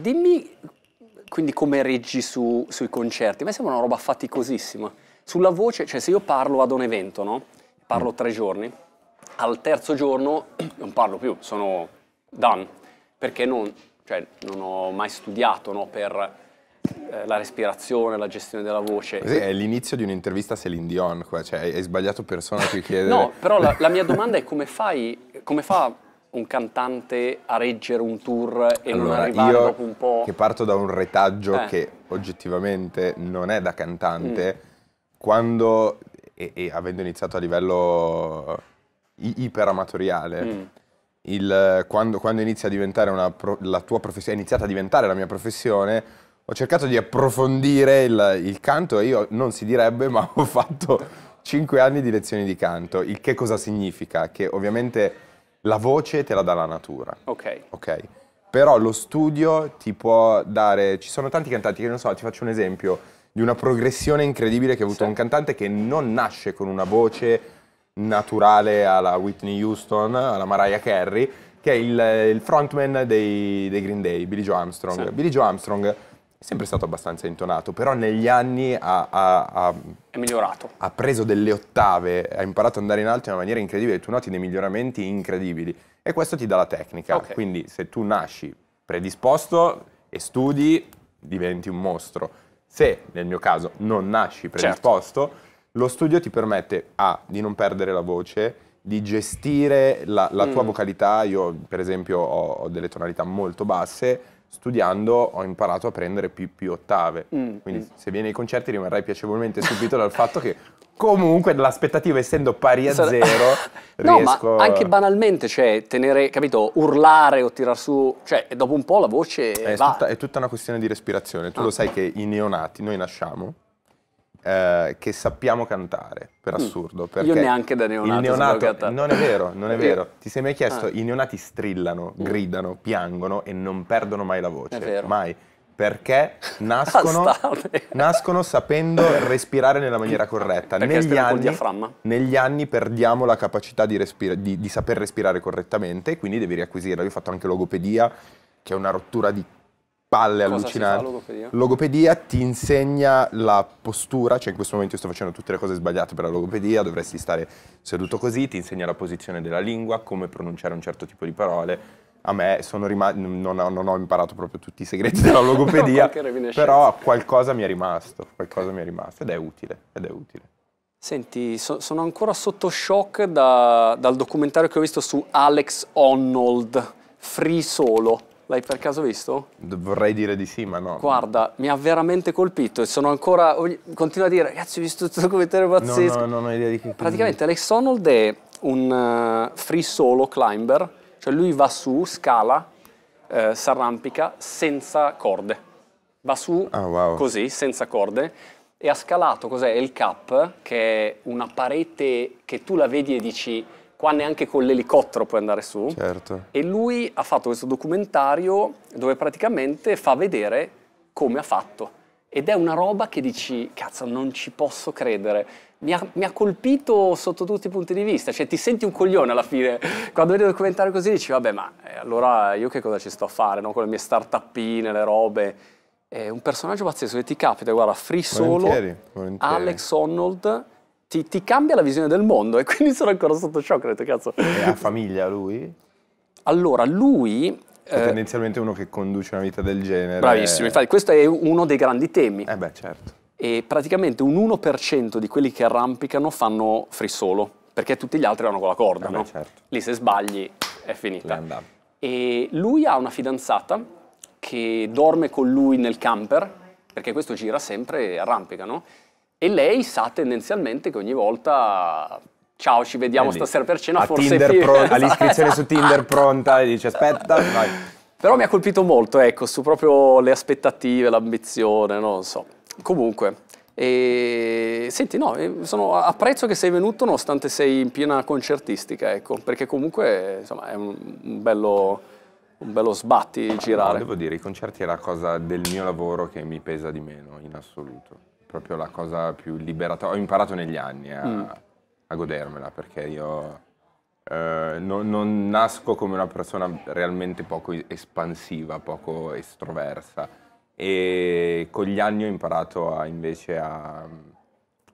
Dimmi quindi come reggi su, sui concerti, a me sembra una roba faticosissima. Sulla voce, cioè se io parlo ad un evento, no? Parlo tre giorni, al terzo giorno non parlo più, sono done, perché non, cioè, non ho mai studiato no? per eh, la respirazione, la gestione della voce. Così è l'inizio di un'intervista a Celine Dion, qua. cioè hai sbagliato persona a cui chiedere. no, però la, la mia domanda è come fai, come fa un cantante a reggere un tour e allora, non arrivare io dopo un po'. Che parto da un retaggio eh. che oggettivamente non è da cantante. Mm. Quando, e, e, avendo iniziato a livello iperamatoriale, mm. il, quando, quando, inizia a diventare una pro, la tua professione, è iniziata a diventare la mia professione, ho cercato di approfondire il, il canto e io non si direbbe, ma ho fatto 5 anni di lezioni di canto, il che cosa significa? Che ovviamente la voce te la dà la natura. Ok. Ok. Però lo studio ti può dare... Ci sono tanti cantanti che, non so, ti faccio un esempio di una progressione incredibile che ha avuto sì. un cantante che non nasce con una voce naturale alla Whitney Houston, alla Mariah Carey, che è il, il frontman dei, dei, Green Day, Billy Joe Armstrong. Sì. Billy Joe Armstrong è sempre stato abbastanza intonato, però negli anni ha, ha, ha, è migliorato. Ha preso delle ottave, ha imparato ad andare in alto in una maniera incredibile, tu noti dei miglioramenti incredibili e questo ti dà la tecnica. Okay. Quindi se tu nasci predisposto e studi diventi un mostro. Se nel mio caso non nasci certo. predisposto, certo. lo studio ti permette A di non perdere la voce, di gestire la, la mm. tua vocalità. Io per esempio ho, ho delle tonalità molto basse studiando ho imparato a prendere più, più ottave. Mm, Quindi mm. se vieni ai concerti rimarrai piacevolmente stupito dal fatto che comunque l'aspettativa essendo pari a zero no, riesco... ma anche banalmente, cioè tenere, capito, urlare o tirar su, cioè dopo un po' la voce è, tutta, è tutta, una questione di respirazione. Tu ah. lo sai che i neonati, noi nasciamo eh, che sappiamo cantare, per mm. assurdo. Io neanche da neonato. Il neonato non è vero, non è vero. Ti sei mai ah. chiesto, ah. i neonati strillano, mm. gridano, piangono e non perdono mai la voce. È vero. Mai perché nascono, nascono, sapendo respirare nella maniera corretta. Negli anni, negli anni, perdiamo la capacità di, di, di saper respirare correttamente quindi devi riacquisirla. Io ho fatto anche logopedia, che è una rottura di palle Cosa allucinanti. Logopedia? logopedia? ti insegna la postura, cioè in questo momento io sto facendo tutte le cose sbagliate per la logopedia, dovresti stare seduto così, ti insegna la posizione della lingua, come pronunciare un certo tipo di parole. A me sono rimasto, non, non, ho imparato proprio tutti i segreti della logopedia, però qualcosa mi è rimasto, qualcosa mi è rimasto ed è utile, ed è utile. Senti, so, sono ancora sotto shock da, dal documentario che ho visto su Alex Honnold, Free Solo. L'hai per caso visto? Vorrei dire di sì, ma no. Guarda, mi ha veramente colpito e sono ancora... Continuo a dire, ragazzi, ho visto questo documentario pazzesco. No, no, non ho idea di che... Praticamente Alex Honnold è un eh, free solo climber, cioè lui va su, scala, eh, s'arrampica senza corde. Va su oh, wow. così, senza corde, e ha scalato, cos'è, il cap, che è una parete che tu la vedi e dici qua neanche con l'elicottero puoi andare su. Certo. E lui ha fatto questo documentario dove praticamente fa vedere come ha fatto. Ed è una roba che dici, cazzo, non ci posso credere. Mi ha, mi ha, colpito sotto tutti i punti di vista, cioè ti senti un coglione alla fine. Quando vedi un documentario così dici, vabbè, ma eh, allora io che cosa ci sto a fare, no? con le mie start-upine, le robe. È un personaggio pazzesco che ti capita, guarda, free solo, volentieri, volentieri. Alex Honnold, ti, ti, cambia la visione del mondo e quindi sono ancora sotto shock. Ho detto, cazzo. E ha famiglia lui? Allora, lui è eh, tendenzialmente uno che conduce una vita del genere. Bravissimo, infatti questo è uno dei grandi temi. Eh beh, certo. E praticamente un 1% di quelli che arrampicano fanno free solo, perché tutti gli altri vanno con la corda, eh beh, no? certo. Lì se sbagli è finita. E lui ha una fidanzata che dorme con lui nel camper, perché questo gira sempre e arrampica, no? E lei sa tendenzialmente che ogni volta ciao, ci vediamo stasera per cena, a forse Tinder più... all'iscrizione su Tinder esatto. pronta, e dice aspetta, vai. Però mi ha colpito molto, ecco, su proprio le aspettative, l'ambizione, non so. Comunque, e... senti, no, sono... apprezzo che sei venuto nonostante sei in piena concertistica, ecco, perché comunque, insomma, è un, un bello... Un bello sbatti girare. No, devo dire, i concerti è la cosa del mio lavoro che mi pesa di meno in assoluto proprio la cosa più liberata. Ho imparato negli anni a, mm. a godermela perché io eh, non, non, nasco come una persona realmente poco espansiva, poco estroversa e con gli anni ho imparato a, invece a,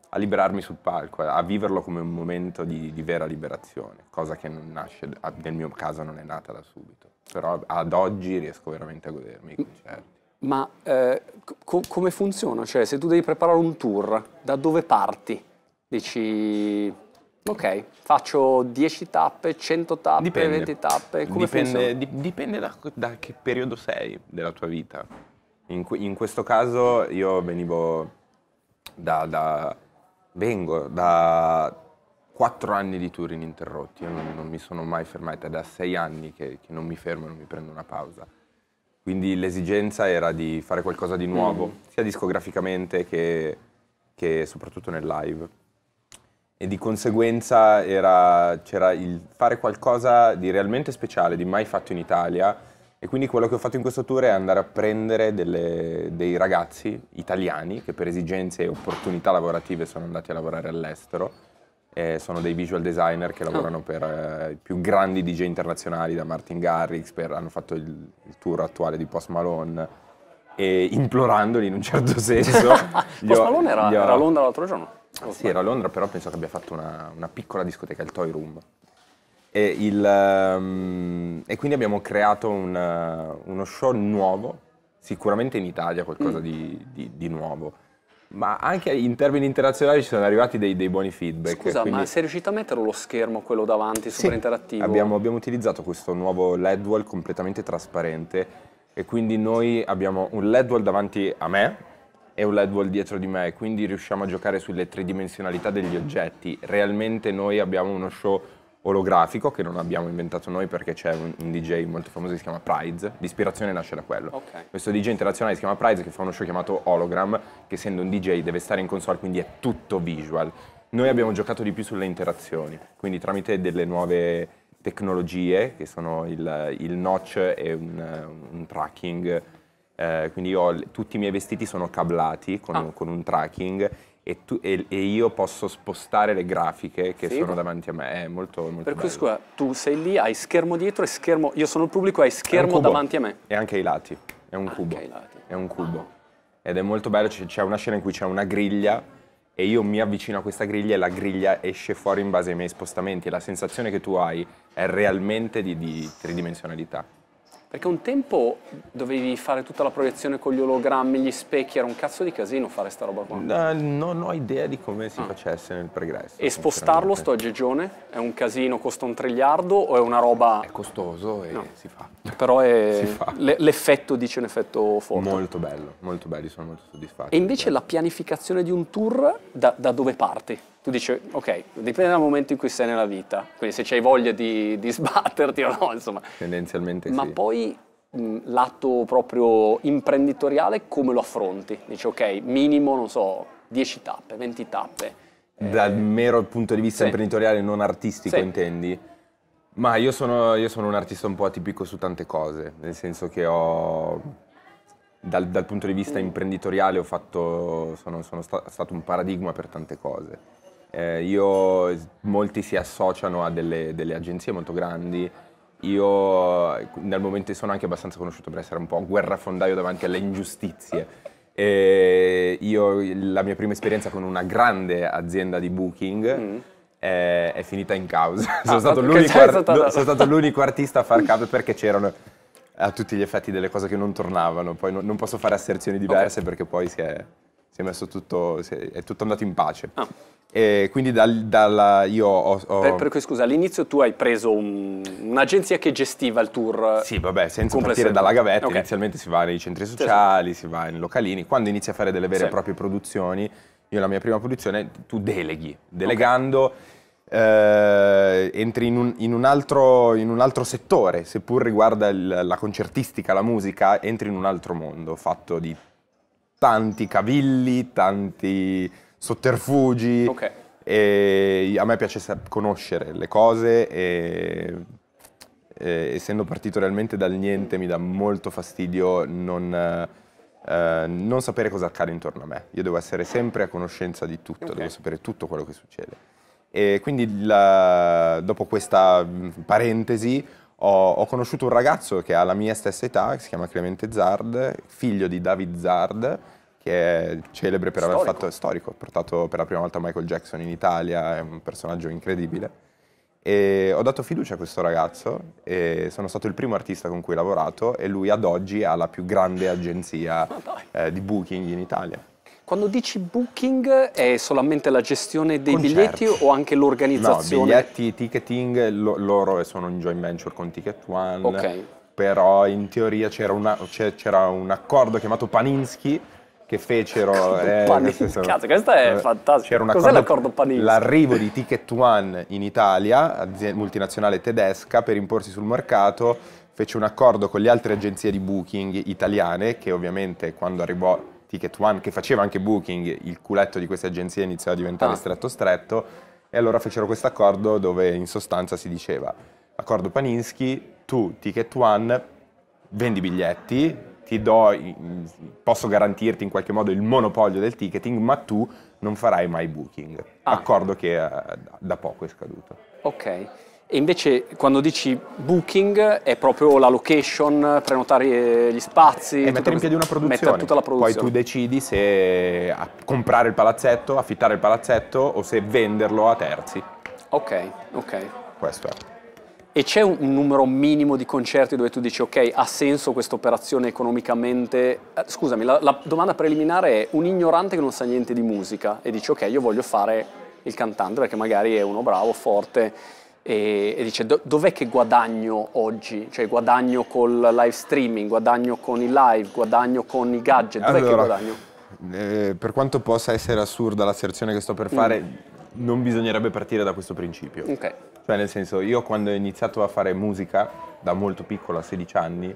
a, liberarmi sul palco, a viverlo come un momento di, di vera liberazione, cosa che nasce, nel mio caso non è nata da subito, però ad oggi riesco veramente a godermi i concerti. Ma eh, co come funziona? Cioè, se tu devi preparare un tour, da dove parti? Dici, ok, faccio 10 tappe, 100 tappe, dipende. 20 tappe, come dipende, dipende da, da, che periodo sei della tua vita. In, in questo caso io venivo da, da vengo da 4 anni di tour ininterrotti, io non, non mi sono mai fermata, da 6 anni che, che non mi fermo e non mi prendo una pausa. Quindi l'esigenza era di fare qualcosa di nuovo, mm. sia discograficamente che, che, soprattutto nel live. E di conseguenza c'era il fare qualcosa di realmente speciale, di mai fatto in Italia. E quindi quello che ho fatto in questo tour è andare a prendere delle, dei ragazzi italiani che per esigenze e opportunità lavorative sono andati a lavorare all'estero eh, sono dei visual designer che ah. lavorano oh. per eh, i più grandi DJ internazionali, da Martin Garrix, per, hanno fatto il, il, tour attuale di Post Malone, e implorandoli in un certo senso. Post Malone era, ho... era, a Londra l'altro giorno? Ah, sì, era a Londra, però penso che abbia fatto una, una piccola discoteca, il Toy Room. E, il, um, e quindi abbiamo creato un, uh, uno show nuovo, sicuramente in Italia qualcosa mm. di, di, di nuovo ma anche in termini internazionali ci sono arrivati dei, dei buoni feedback. Scusa, quindi... ma sei riuscito a mettere lo schermo, quello davanti, super sì. interattivo? Abbiamo, abbiamo utilizzato questo nuovo LED wall completamente trasparente e quindi noi abbiamo un LED wall davanti a me e un LED wall dietro di me, e quindi riusciamo a giocare sulle tridimensionalità degli oggetti. Realmente noi abbiamo uno show olografico che non abbiamo inventato noi perché c'è un, un, DJ molto famoso che si chiama Prize, l'ispirazione nasce da quello. Okay. Questo DJ internazionale si chiama Prize che fa uno show chiamato Hologram che essendo un DJ deve stare in console quindi è tutto visual. Noi abbiamo giocato di più sulle interazioni, quindi tramite delle nuove tecnologie che sono il, il notch e un, un tracking, eh, quindi ho, tutti i miei vestiti sono cablati con, ah. con un tracking e, tu, e, e, io posso spostare le grafiche che sì. sono davanti a me. È molto, molto Per cui scusa, tu sei lì, hai schermo dietro e schermo... Io sono il pubblico, hai schermo davanti a me. E anche ai lati. È un anche cubo. È un cubo. Ah. Ed è molto bello, c'è una scena in cui c'è una griglia e io mi avvicino a questa griglia e la griglia esce fuori in base ai miei spostamenti. E La sensazione che tu hai è realmente di, di tridimensionalità. Perché un tempo dovevi fare tutta la proiezione con gli ologrammi, gli specchi, era un cazzo di casino fare sta roba qua. No, non ho idea di come si ah. facesse nel pregresso. E spostarlo sto aggegione? È un casino, costa un triliardo o è una roba... È costoso e no. si fa. Però è... fa. l'effetto dice un effetto forte. Molto bello, molto bello, sono molto soddisfatto. E invece la pianificazione di un tour da, da dove parti? tu dici, ok, dipende dal momento in cui sei nella vita, quindi se hai voglia di, di, sbatterti o no, insomma. Tendenzialmente Ma sì. Ma poi l'atto proprio imprenditoriale come lo affronti? Dici, ok, minimo, non so, 10 tappe, 20 tappe. Dal eh, mero punto di vista sì. imprenditoriale non artistico sì. intendi? Ma io sono, io sono un artista un po' atipico su tante cose, nel senso che ho... Dal, dal, punto di vista mm. imprenditoriale fatto, sono, sono sta, stato un paradigma per tante cose. Eh, io, molti si associano a delle, delle agenzie molto grandi, io nel eh, momento sono anche abbastanza conosciuto per essere un po' guerrafondaio davanti alle ingiustizie. E io la mia prima esperienza con una grande azienda di booking mm. è, eh, è, finita in causa. Ah, sono, stato cioè, stato... sono, stato l'unico artista a far capo perché c'erano a tutti gli effetti delle cose che non tornavano. Poi no, non posso fare asserzioni diverse okay. perché poi si è si è messo tutto, è tutto andato in pace. Ah. E quindi dal, dalla, io ho, ho... Per, per cui, scusa, all'inizio tu hai preso un'agenzia che gestiva il tour. Sì, vabbè, senza partire dalla gavetta, okay. inizialmente si va nei centri sociali, sì, sì. si va in localini, quando inizi a fare delle vere sì. e proprie produzioni, io la mia prima produzione, tu deleghi, delegando... Okay. Eh, entri in un, in, un altro, in un, altro, settore, seppur riguarda il, la concertistica, la musica, entri in un altro mondo fatto di tanti cavilli, tanti sotterfugi. Ok. E a me piace conoscere le cose e, e essendo partito realmente dal niente mi dà molto fastidio non... Uh, non sapere cosa accade intorno a me. Io devo essere sempre a conoscenza di tutto, okay. devo sapere tutto quello che succede. E quindi la, dopo questa mm, parentesi ho, ho, conosciuto un ragazzo che ha la mia stessa età, che si chiama Clemente Zard, figlio di David Zard, che è celebre per storico. aver fatto storico, ha portato per la prima volta Michael Jackson in Italia, è un personaggio incredibile. E ho dato fiducia a questo ragazzo e sono stato il primo artista con cui ho lavorato e lui ad oggi ha la più grande agenzia eh, di booking in Italia. Quando dici booking è solamente la gestione dei Concerti. biglietti o anche l'organizzazione? No, biglietti, ticketing, lo, loro sono in joint venture con Ticket One. Okay. Però in teoria c'era, un accordo chiamato Paninsky che fecero... Eh, Paninsky, senso, cazzo, questo è eh, fantastico. Cos'è l'accordo Paninsky? L'arrivo di Ticket One in Italia, multinazionale tedesca, per imporsi sul mercato fece un accordo con le altre agenzie di booking italiane che ovviamente quando arrivò Ticket One, che faceva anche Booking, il culetto di queste agenzie iniziò a diventare ah. stretto stretto, e allora fecero questo accordo dove in sostanza si diceva, accordo Paninsky, tu Ticket One vendi biglietti, do, posso garantirti in qualche modo il monopolio del ticketing, ma tu non farai mai booking. Ah. Accordo che eh, da poco è scaduto. Ok. E invece quando dici booking è proprio la location, prenotare eh, gli spazi. E mettere in piedi una produzione. Tutta la produzione. Poi tu decidi se comprare il palazzetto, affittare il palazzetto o se venderlo a terzi. Ok, ok. Questo è. E c'è un numero minimo di concerti dove tu dici ok, ha senso questa operazione economicamente? Eh, scusami, la, la, domanda preliminare è un ignorante che non sa niente di musica e dice ok, io voglio fare il cantante perché magari è uno bravo, forte e, e dice do, dov'è che guadagno oggi? Cioè guadagno col live streaming, guadagno con i live, guadagno con i gadget, dov'è allora, che guadagno? Eh, per quanto possa essere assurda l'asserzione che sto per mm. fare, mm. non bisognerebbe partire da questo principio. Okay. Cioè nel senso, io quando ho iniziato a fare musica, da molto piccolo, a 16 anni,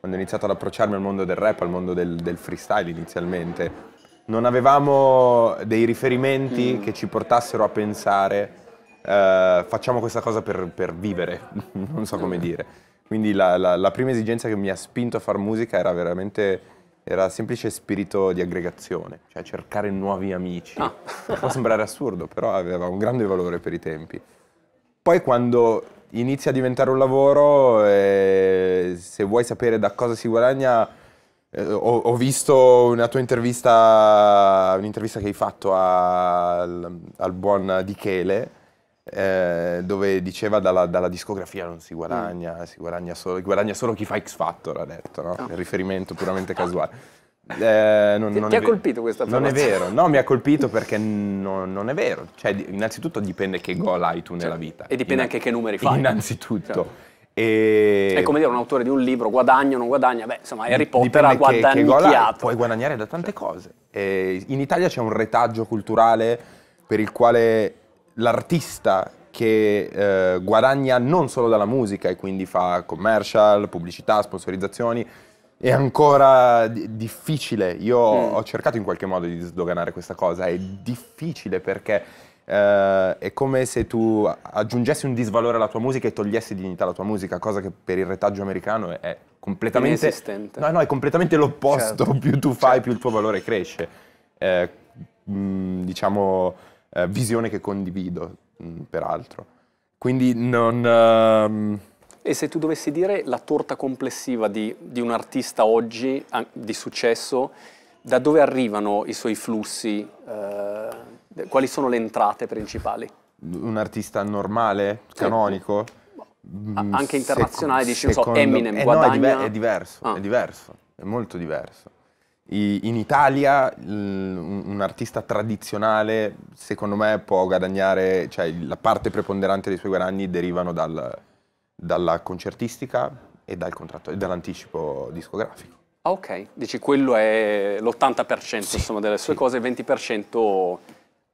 quando ho iniziato ad approcciarmi al mondo del rap, al mondo del, del freestyle inizialmente, non avevamo dei riferimenti mm. che ci portassero a pensare eh, facciamo questa cosa per, per vivere, non so come dire. Quindi la, la, la, prima esigenza che mi ha spinto a fare musica era veramente era semplice spirito di aggregazione, cioè cercare nuovi amici. Ah. Può sembrare assurdo, però aveva un grande valore per i tempi. Poi quando inizia a diventare un lavoro, eh, se vuoi sapere da cosa si guadagna, eh, ho, ho, visto una tua intervista, un'intervista che hai fatto al, al buon Dichele, eh, dove diceva dalla, dalla, discografia non si mm. guadagna, mm. si guadagna solo, guadagna solo, chi fa X Factor, ha detto, no? Oh. Il riferimento puramente ah. casuale. Eh, non, ti, non ti ha colpito questa frase? Non è vero, no, mi ha colpito perché no, non è vero. Cioè, innanzitutto dipende che gol hai tu nella cioè, vita. E dipende In... anche che numeri fai. Innanzitutto. Certo. E... È come dire un autore di un libro, guadagna o non guadagna, beh insomma Harry Potter ha guadagnato. Puoi guadagnare da tante cose. E in Italia c'è un retaggio culturale per il quale l'artista che eh, guadagna non solo dalla musica e quindi fa commercial, pubblicità, sponsorizzazioni, è ancora difficile. Io mm. ho cercato in qualche modo di sdoganare questa cosa, è difficile perché eh, è come se tu aggiungessi un disvalore alla tua musica e togliessi dignità alla tua musica, cosa che per il retaggio americano è completamente... Inesistente. No, no, è completamente l'opposto, certo. più tu fai certo. più il tuo valore cresce. Eh, mh, mm, diciamo eh, visione che condivido, mh, mm, peraltro. Quindi non... Um... E se tu dovessi dire la torta complessiva di, di un artista oggi di successo, da dove arrivano i suoi flussi? Eh, quali sono le entrate principali? Un artista normale, canonico? Eh, anche mm, internazionale, Sec- dici, non so, Eminem, eh, guadagna... No, è, diver- è diverso, ah. è diverso, è molto diverso in Italia un artista tradizionale secondo me può guadagnare, cioè la parte preponderante dei suoi guadagni derivano dal, dalla concertistica e, dal contratto, dall'anticipo discografico. Ah ok, dici quello è l'80% sì, insomma, delle sue sì. cose, il 20%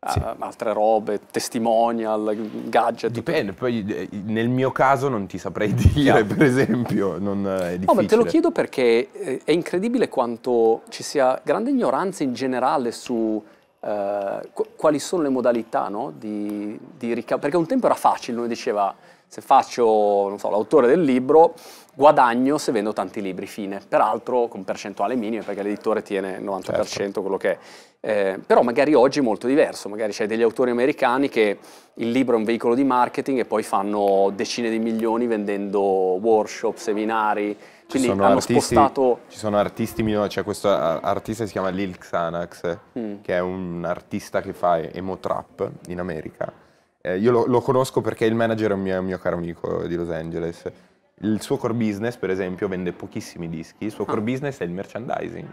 sì. Ah, altre robe, testimonial, gadget. Dipende, poi eh, nel mio caso non ti saprei dire, no. per esempio, non è difficile. No, ma te lo chiedo perché eh, è incredibile quanto ci sia grande ignoranza in generale su uh, quali sono le modalità no? di, di ricavare. Perché un tempo era facile, uno diceva se faccio so, l'autore del libro guadagno se vendo tanti libri, fine. Peraltro con percentuale minime, perché l'editore tiene il 90% certo. quello che è. Eh, però magari oggi è molto diverso, magari c'è degli autori americani che il libro è un veicolo di marketing e poi fanno decine di milioni vendendo workshop, seminari, quindi hanno artisti, spostato... Ci sono artisti minori, c'è questo artista che si chiama Lil Xanax, eh, mm. che è un artista che fa emo trap in America. Eh, io lo, lo, conosco perché il manager è un mio, un mio caro amico di Los Angeles il suo core business, per esempio, vende pochissimi dischi, il suo ah. core business è il merchandising.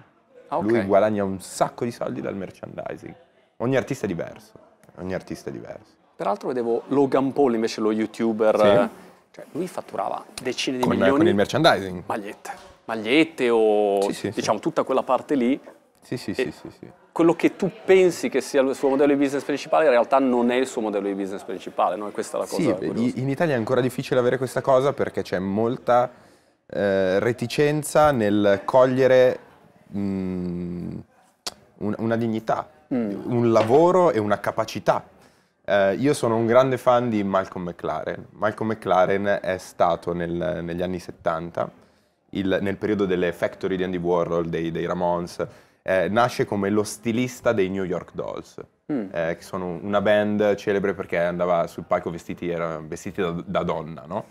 Ah, okay. Lui guadagna un sacco di soldi dal merchandising. Ogni artista è diverso, ogni artista è diverso. Peraltro vedevo Logan Paul invece lo youtuber, sì. cioè lui fatturava decine di con, milioni. Con il merchandising? Magliette. Magliette o sì, sì, diciamo tutta quella parte lì sì, sì, sì, sì, sì, Quello che tu pensi che sia il suo modello di business principale in realtà non è il suo modello di business principale, no? E questa è la cosa Sì, curiosa. in Italia è ancora difficile avere questa cosa perché c'è molta eh, reticenza nel cogliere mh, mm, una dignità, mm. un lavoro e una capacità Uh, io sono un grande fan di Malcolm McLaren. Malcolm McLaren è stato nel, negli anni 70, il, nel periodo delle factory di Andy Warhol, dei, dei Ramones, eh, nasce come lo stilista dei New York Dolls. Mm. Eh, che sono una band celebre perché andava sul palco vestiti, era, vestiti da, da, donna, no?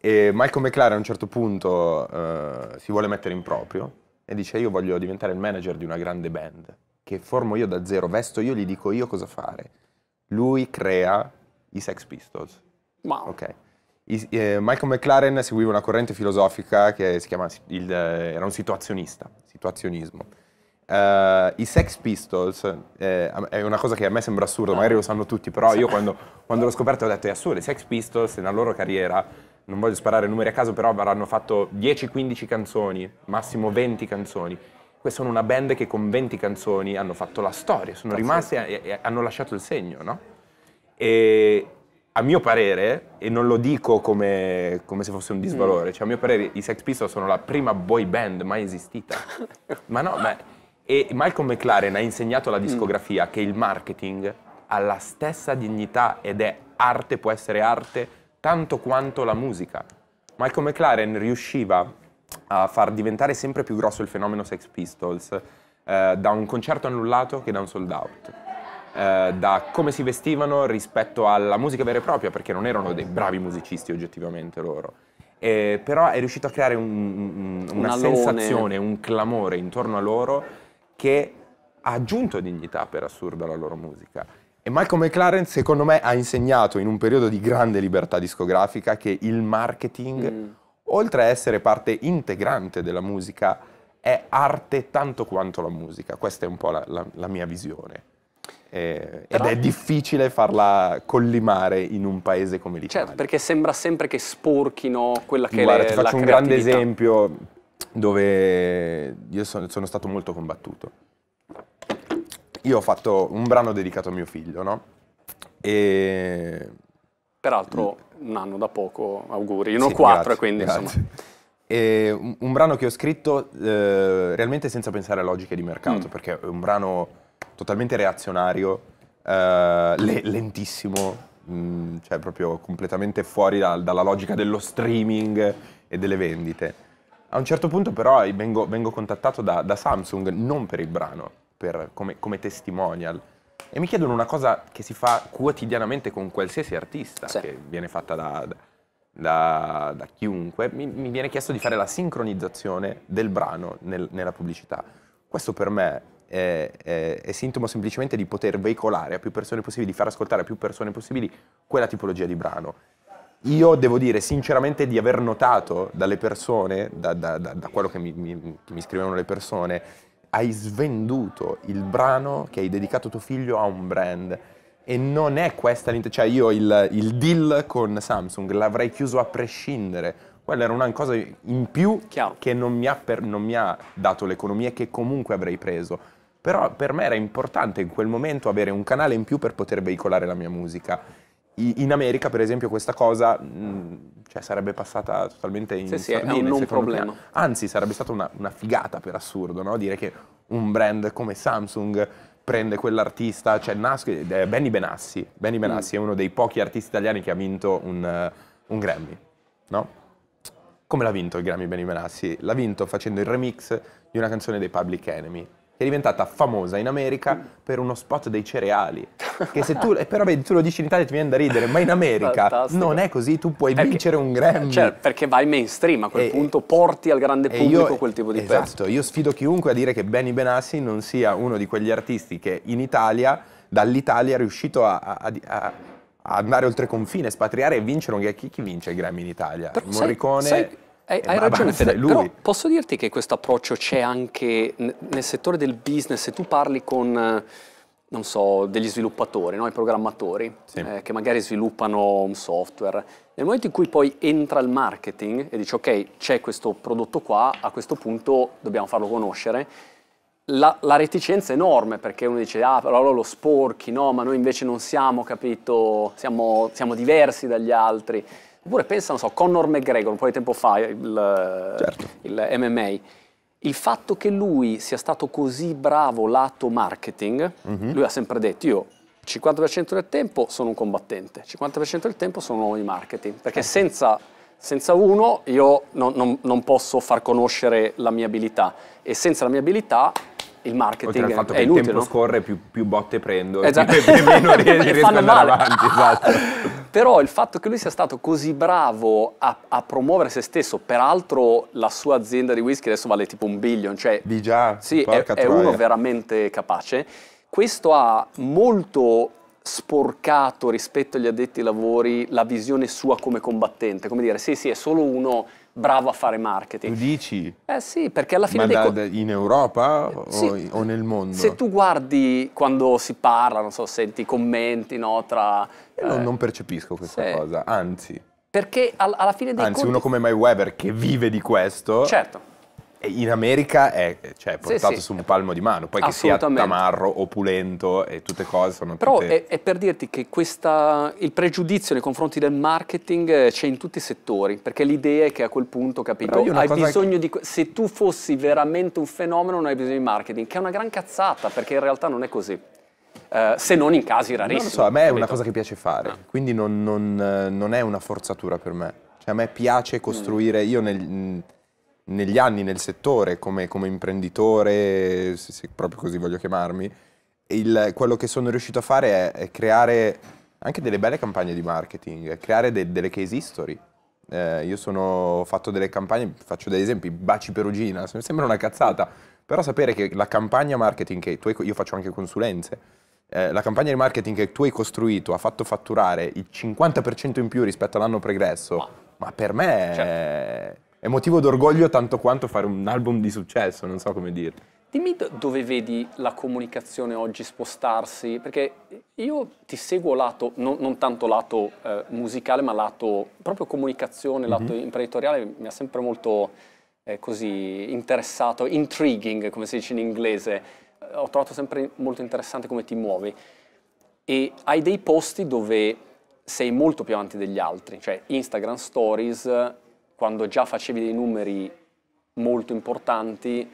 E Michael McLaren a un certo punto eh, si vuole mettere in proprio e dice io voglio diventare il manager di una grande band che formo io da zero, vesto io, gli dico io cosa fare. Lui crea i Sex Pistols. Wow. Okay. Eh, Michael McLaren seguiva una corrente filosofica che si chiama, il, eh, era un situazionista, situazionismo Uh, I Sex Pistols eh, è una cosa che a me sembra assurda, magari lo sanno tutti, però io quando, quando l'ho scoperto ho detto è assurdo, i Sex Pistols nella loro carriera, non voglio sparare numeri a caso, però avranno fatto 10-15 canzoni, massimo 20 canzoni. Questa sono una band che con 20 canzoni hanno fatto la storia, sono rimaste e, e hanno lasciato il segno, no? E a mio parere, e non lo dico come, come se fosse un disvalore, mm. cioè a mio parere i Sex Pistols sono la prima boy band mai esistita. ma no, ma e Malcolm McLaren ha insegnato alla mm. discografia mm. che il marketing ha la stessa dignità ed è arte, può essere arte, tanto quanto la musica. Malcolm McLaren riusciva a far diventare sempre più grosso il fenomeno Sex Pistols eh, da un concerto annullato che da un sold out. Eh, da come si vestivano rispetto alla musica vera e propria, perché non erano dei bravi musicisti oggettivamente loro. Eh, però è riuscito a creare un, un, una un sensazione, un clamore intorno a loro che ha aggiunto dignità per assurdo alla loro musica. E Malcolm McLaren, secondo me, ha insegnato in un periodo di grande libertà discografica che il marketing, mm. oltre a essere parte integrante della musica, è arte tanto quanto la musica. Questa è un po' la, la, la mia visione. Eh, ed è difficile farla collimare in un paese come cioè, l'Italia. Certo, perché sembra sempre che sporchino quella che Guarda, è la Guarda, ti faccio un grande esempio dove io sono, sono stato molto combattuto. Io ho fatto un brano dedicato a mio figlio, no? E... Peraltro un anno da poco, auguri, io ne ho quattro, quindi grazie. insomma... E un, brano che ho scritto eh, realmente senza pensare a logiche di mercato, mm. perché è un brano totalmente reazionario, eh, lentissimo, mh, mm, cioè proprio completamente fuori da, dalla logica dello streaming e delle vendite. A un certo punto però vengo, vengo contattato da, da, Samsung, non per il brano, per, come, come, testimonial. E mi chiedono una cosa che si fa quotidianamente con qualsiasi artista, sì. che viene fatta da, da, da chiunque. Mi, mi, viene chiesto di fare la sincronizzazione del brano nel, nella pubblicità. Questo per me è, è, è, sintomo semplicemente di poter veicolare a più persone possibili, di far ascoltare a più persone possibili quella tipologia di brano. Io devo dire sinceramente di aver notato dalle persone, da, da, da, da quello che mi, mi, che mi, scrivevano le persone, hai svenduto il brano che hai dedicato tuo figlio a un brand. E non è questa l'intenzione, cioè io il, il deal con Samsung l'avrei chiuso a prescindere, quella era una cosa in più Chiaro. che non mi, per, non mi, ha dato l'economia che comunque avrei preso. Però per me era importante in quel momento avere un canale in più per poter veicolare la mia musica in America, per esempio, questa cosa mm, cioè, sarebbe passata totalmente in sì, sì, è un non problema. Me. Anzi, sarebbe stata una, una figata per assurdo, no? Dire che un brand come Samsung prende quell'artista, cioè nasce, Benny Benassi. Benny mm. Benassi mm. è uno dei pochi artisti italiani che ha vinto un, un Grammy, no? Come l'ha vinto il Grammy Benny Benassi? L'ha vinto facendo il remix di una canzone dei Public Enemy è diventata famosa in America mm. per uno spot dei cereali. Che se tu, però vedi, tu lo dici in Italia e ti viene da ridere, ma in America Fantastico. non è così, tu puoi perché, vincere un Grammy. Cioè, perché vai mainstream a quel e, punto, porti al grande pubblico io, quel tipo di esatto, pezzo. Esatto, io sfido chiunque a dire che Benny Benassi non sia uno di quegli artisti che in Italia, dall'Italia, è riuscito a, a, a andare oltre confine, espatriare e vincere un... Chi, chi vince il Grammy in Italia? Però Morricone... Sai, sai hai, hai eh, ragione, Fede, però posso dirti che questo approccio c'è anche nel settore del business, se tu parli con non so, degli sviluppatori, no? i programmatori, sì. eh, che magari sviluppano un software. Nel momento in cui poi entra il marketing e dici ok, c'è questo prodotto qua, a questo punto dobbiamo farlo conoscere, la, la, reticenza è enorme perché uno dice ah però lo sporchi, no, ma noi invece non siamo, capito, siamo, siamo diversi dagli altri. Oppure pensa, non so, Conor McGregor, un po' di tempo fa, il, certo. il MMA. Il fatto che lui sia stato così bravo lato marketing, mm-hmm. lui ha sempre detto, io 50% del tempo sono un combattente, 50% del tempo sono un uomo di marketing, perché certo. senza, senza uno io non, non, non posso far conoscere la mia abilità e senza la mia abilità il marketing Oltre al fatto è che inutile, il tempo no? scorre, più, più, botte prendo esatto. e più, più meno riesco ad andare avanti. Esatto. Però il fatto che lui sia stato così bravo a, a, promuovere se stesso, peraltro la sua azienda di whisky adesso vale tipo un billion, cioè di già, sì, è, è uno veramente capace. Questo ha molto sporcato rispetto agli addetti ai lavori la visione sua come combattente, come dire sì sì è solo uno bravo a fare marketing. Tu dici? Eh sì, perché alla fine... Ma da, in Europa sì, o, o, nel mondo? Se tu guardi quando si parla, non so, senti i commenti no, tra... Io eh, non, non percepisco questa sì. cosa, anzi. Perché alla fine dei Anzi, conti... uno come My Weber che vive di questo... Certo in America è cioè, portato sì, sì. su un palmo di mano, poi che sia tamarro, opulento e tutte cose sono Però tutte... è, è, per dirti che questa, il pregiudizio nei confronti del marketing eh, c'è in tutti i settori, perché l'idea è che a quel punto, capito, hai bisogno che... di... Se tu fossi veramente un fenomeno non hai bisogno di marketing, che è una gran cazzata, perché in realtà non è così. Uh, se non in casi rarissimi. Non lo so, a me capito? è una cosa che piace fare, ah. quindi non, non, eh, non, è una forzatura per me. Cioè a me piace mm. costruire, mm. io nel negli anni nel settore come, come imprenditore, se, se, proprio così voglio chiamarmi, il, quello che sono riuscito a fare è, è, creare anche delle belle campagne di marketing, creare de, delle case history. Eh, io sono, fatto delle campagne, faccio degli esempi, baci perugina, sembra una cazzata, però sapere che la campagna marketing che tu hai, io faccio anche consulenze, eh, la campagna di marketing che tu hai costruito ha fatto fatturare il 50% in più rispetto all'anno pregresso, ma, ma per me certo. è è motivo d'orgoglio tanto quanto fare un album di successo, non so come dire. Dimmi dove vedi la comunicazione oggi spostarsi, perché io ti seguo lato, non, non tanto lato eh, musicale, ma lato proprio comunicazione, mm -hmm. lato mhm. imprenditoriale, mi ha sempre molto eh, così interessato, intriguing come si dice in inglese, ho trovato sempre molto interessante come ti muovi e hai dei posti dove sei molto più avanti degli altri, cioè Instagram Stories quando già facevi dei numeri molto importanti,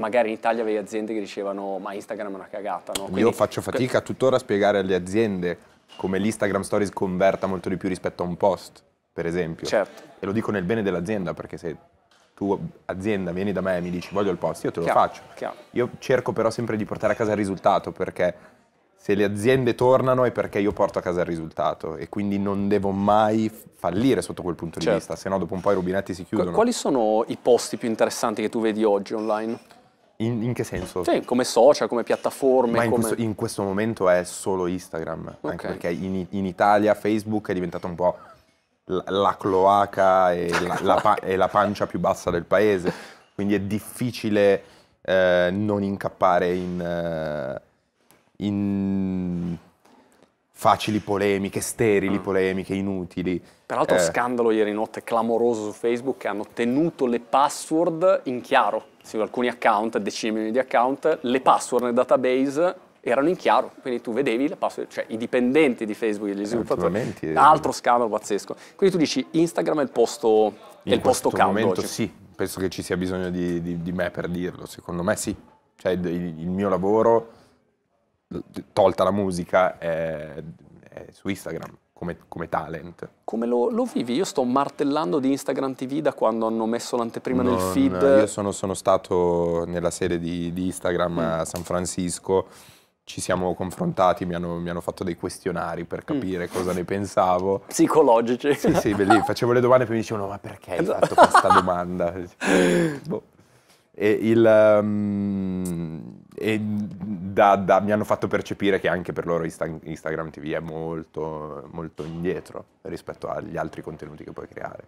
magari in Italia avevi aziende che dicevano ma Instagram è una cagata. No? Quindi, Io faccio fatica tuttora a spiegare alle aziende come l'Instagram Stories converta molto di più rispetto a un post, per esempio. Certo. E lo dico nel bene dell'azienda, perché se tu azienda vieni da me e mi dici voglio il post, io te lo chiaro, faccio. Chiaro. Io cerco però sempre di portare a casa il risultato perché se le aziende tornano è perché io porto a casa il risultato e quindi non devo mai fallire sotto quel punto certo. di vista, se no dopo un po' i rubinetti si chiudono. Quali sono i posti più interessanti che tu vedi oggi online? In, in che senso? Sì, come social, come piattaforme. Ma in, come... Questo, in questo, momento è solo Instagram, okay. anche perché in, in Italia Facebook è diventato un po' la cloaca e la, la, e la, pancia più bassa del paese, quindi è difficile eh, non incappare in... Eh, in facili polemiche, sterili ah. polemiche, inutili. Peraltro eh. scandalo ieri notte clamoroso su Facebook che hanno tenuto le password in chiaro, su alcuni account, decine di account, le password nel database erano in chiaro, quindi tu vedevi le password, cioè i dipendenti di Facebook, e gli eh, sviluppatori, altro scandalo pazzesco. Quindi tu dici Instagram è il posto, in è il posto caldo momento, oggi. sì, penso che ci sia bisogno di, di, di me per dirlo, secondo me sì. Cioè il, il mio lavoro tolta la musica, è, è su Instagram. Come, come, talent. Come lo, lo, vivi? Io sto martellando di Instagram TV da quando hanno messo l'anteprima non, nel feed. Io sono, sono, stato nella sede di, di Instagram mm. a San Francisco, ci siamo confrontati, mi hanno, mi hanno fatto dei questionari per mm. capire mm. cosa ne pensavo. Psicologici. Sì, sì, lì facevo le domande e poi mi dicevano ma perché hai esatto. fatto questa domanda? boh. E il... Um, e da, da, mi hanno fatto percepire che anche per loro Insta- Instagram TV è molto, molto indietro rispetto agli altri contenuti che puoi creare.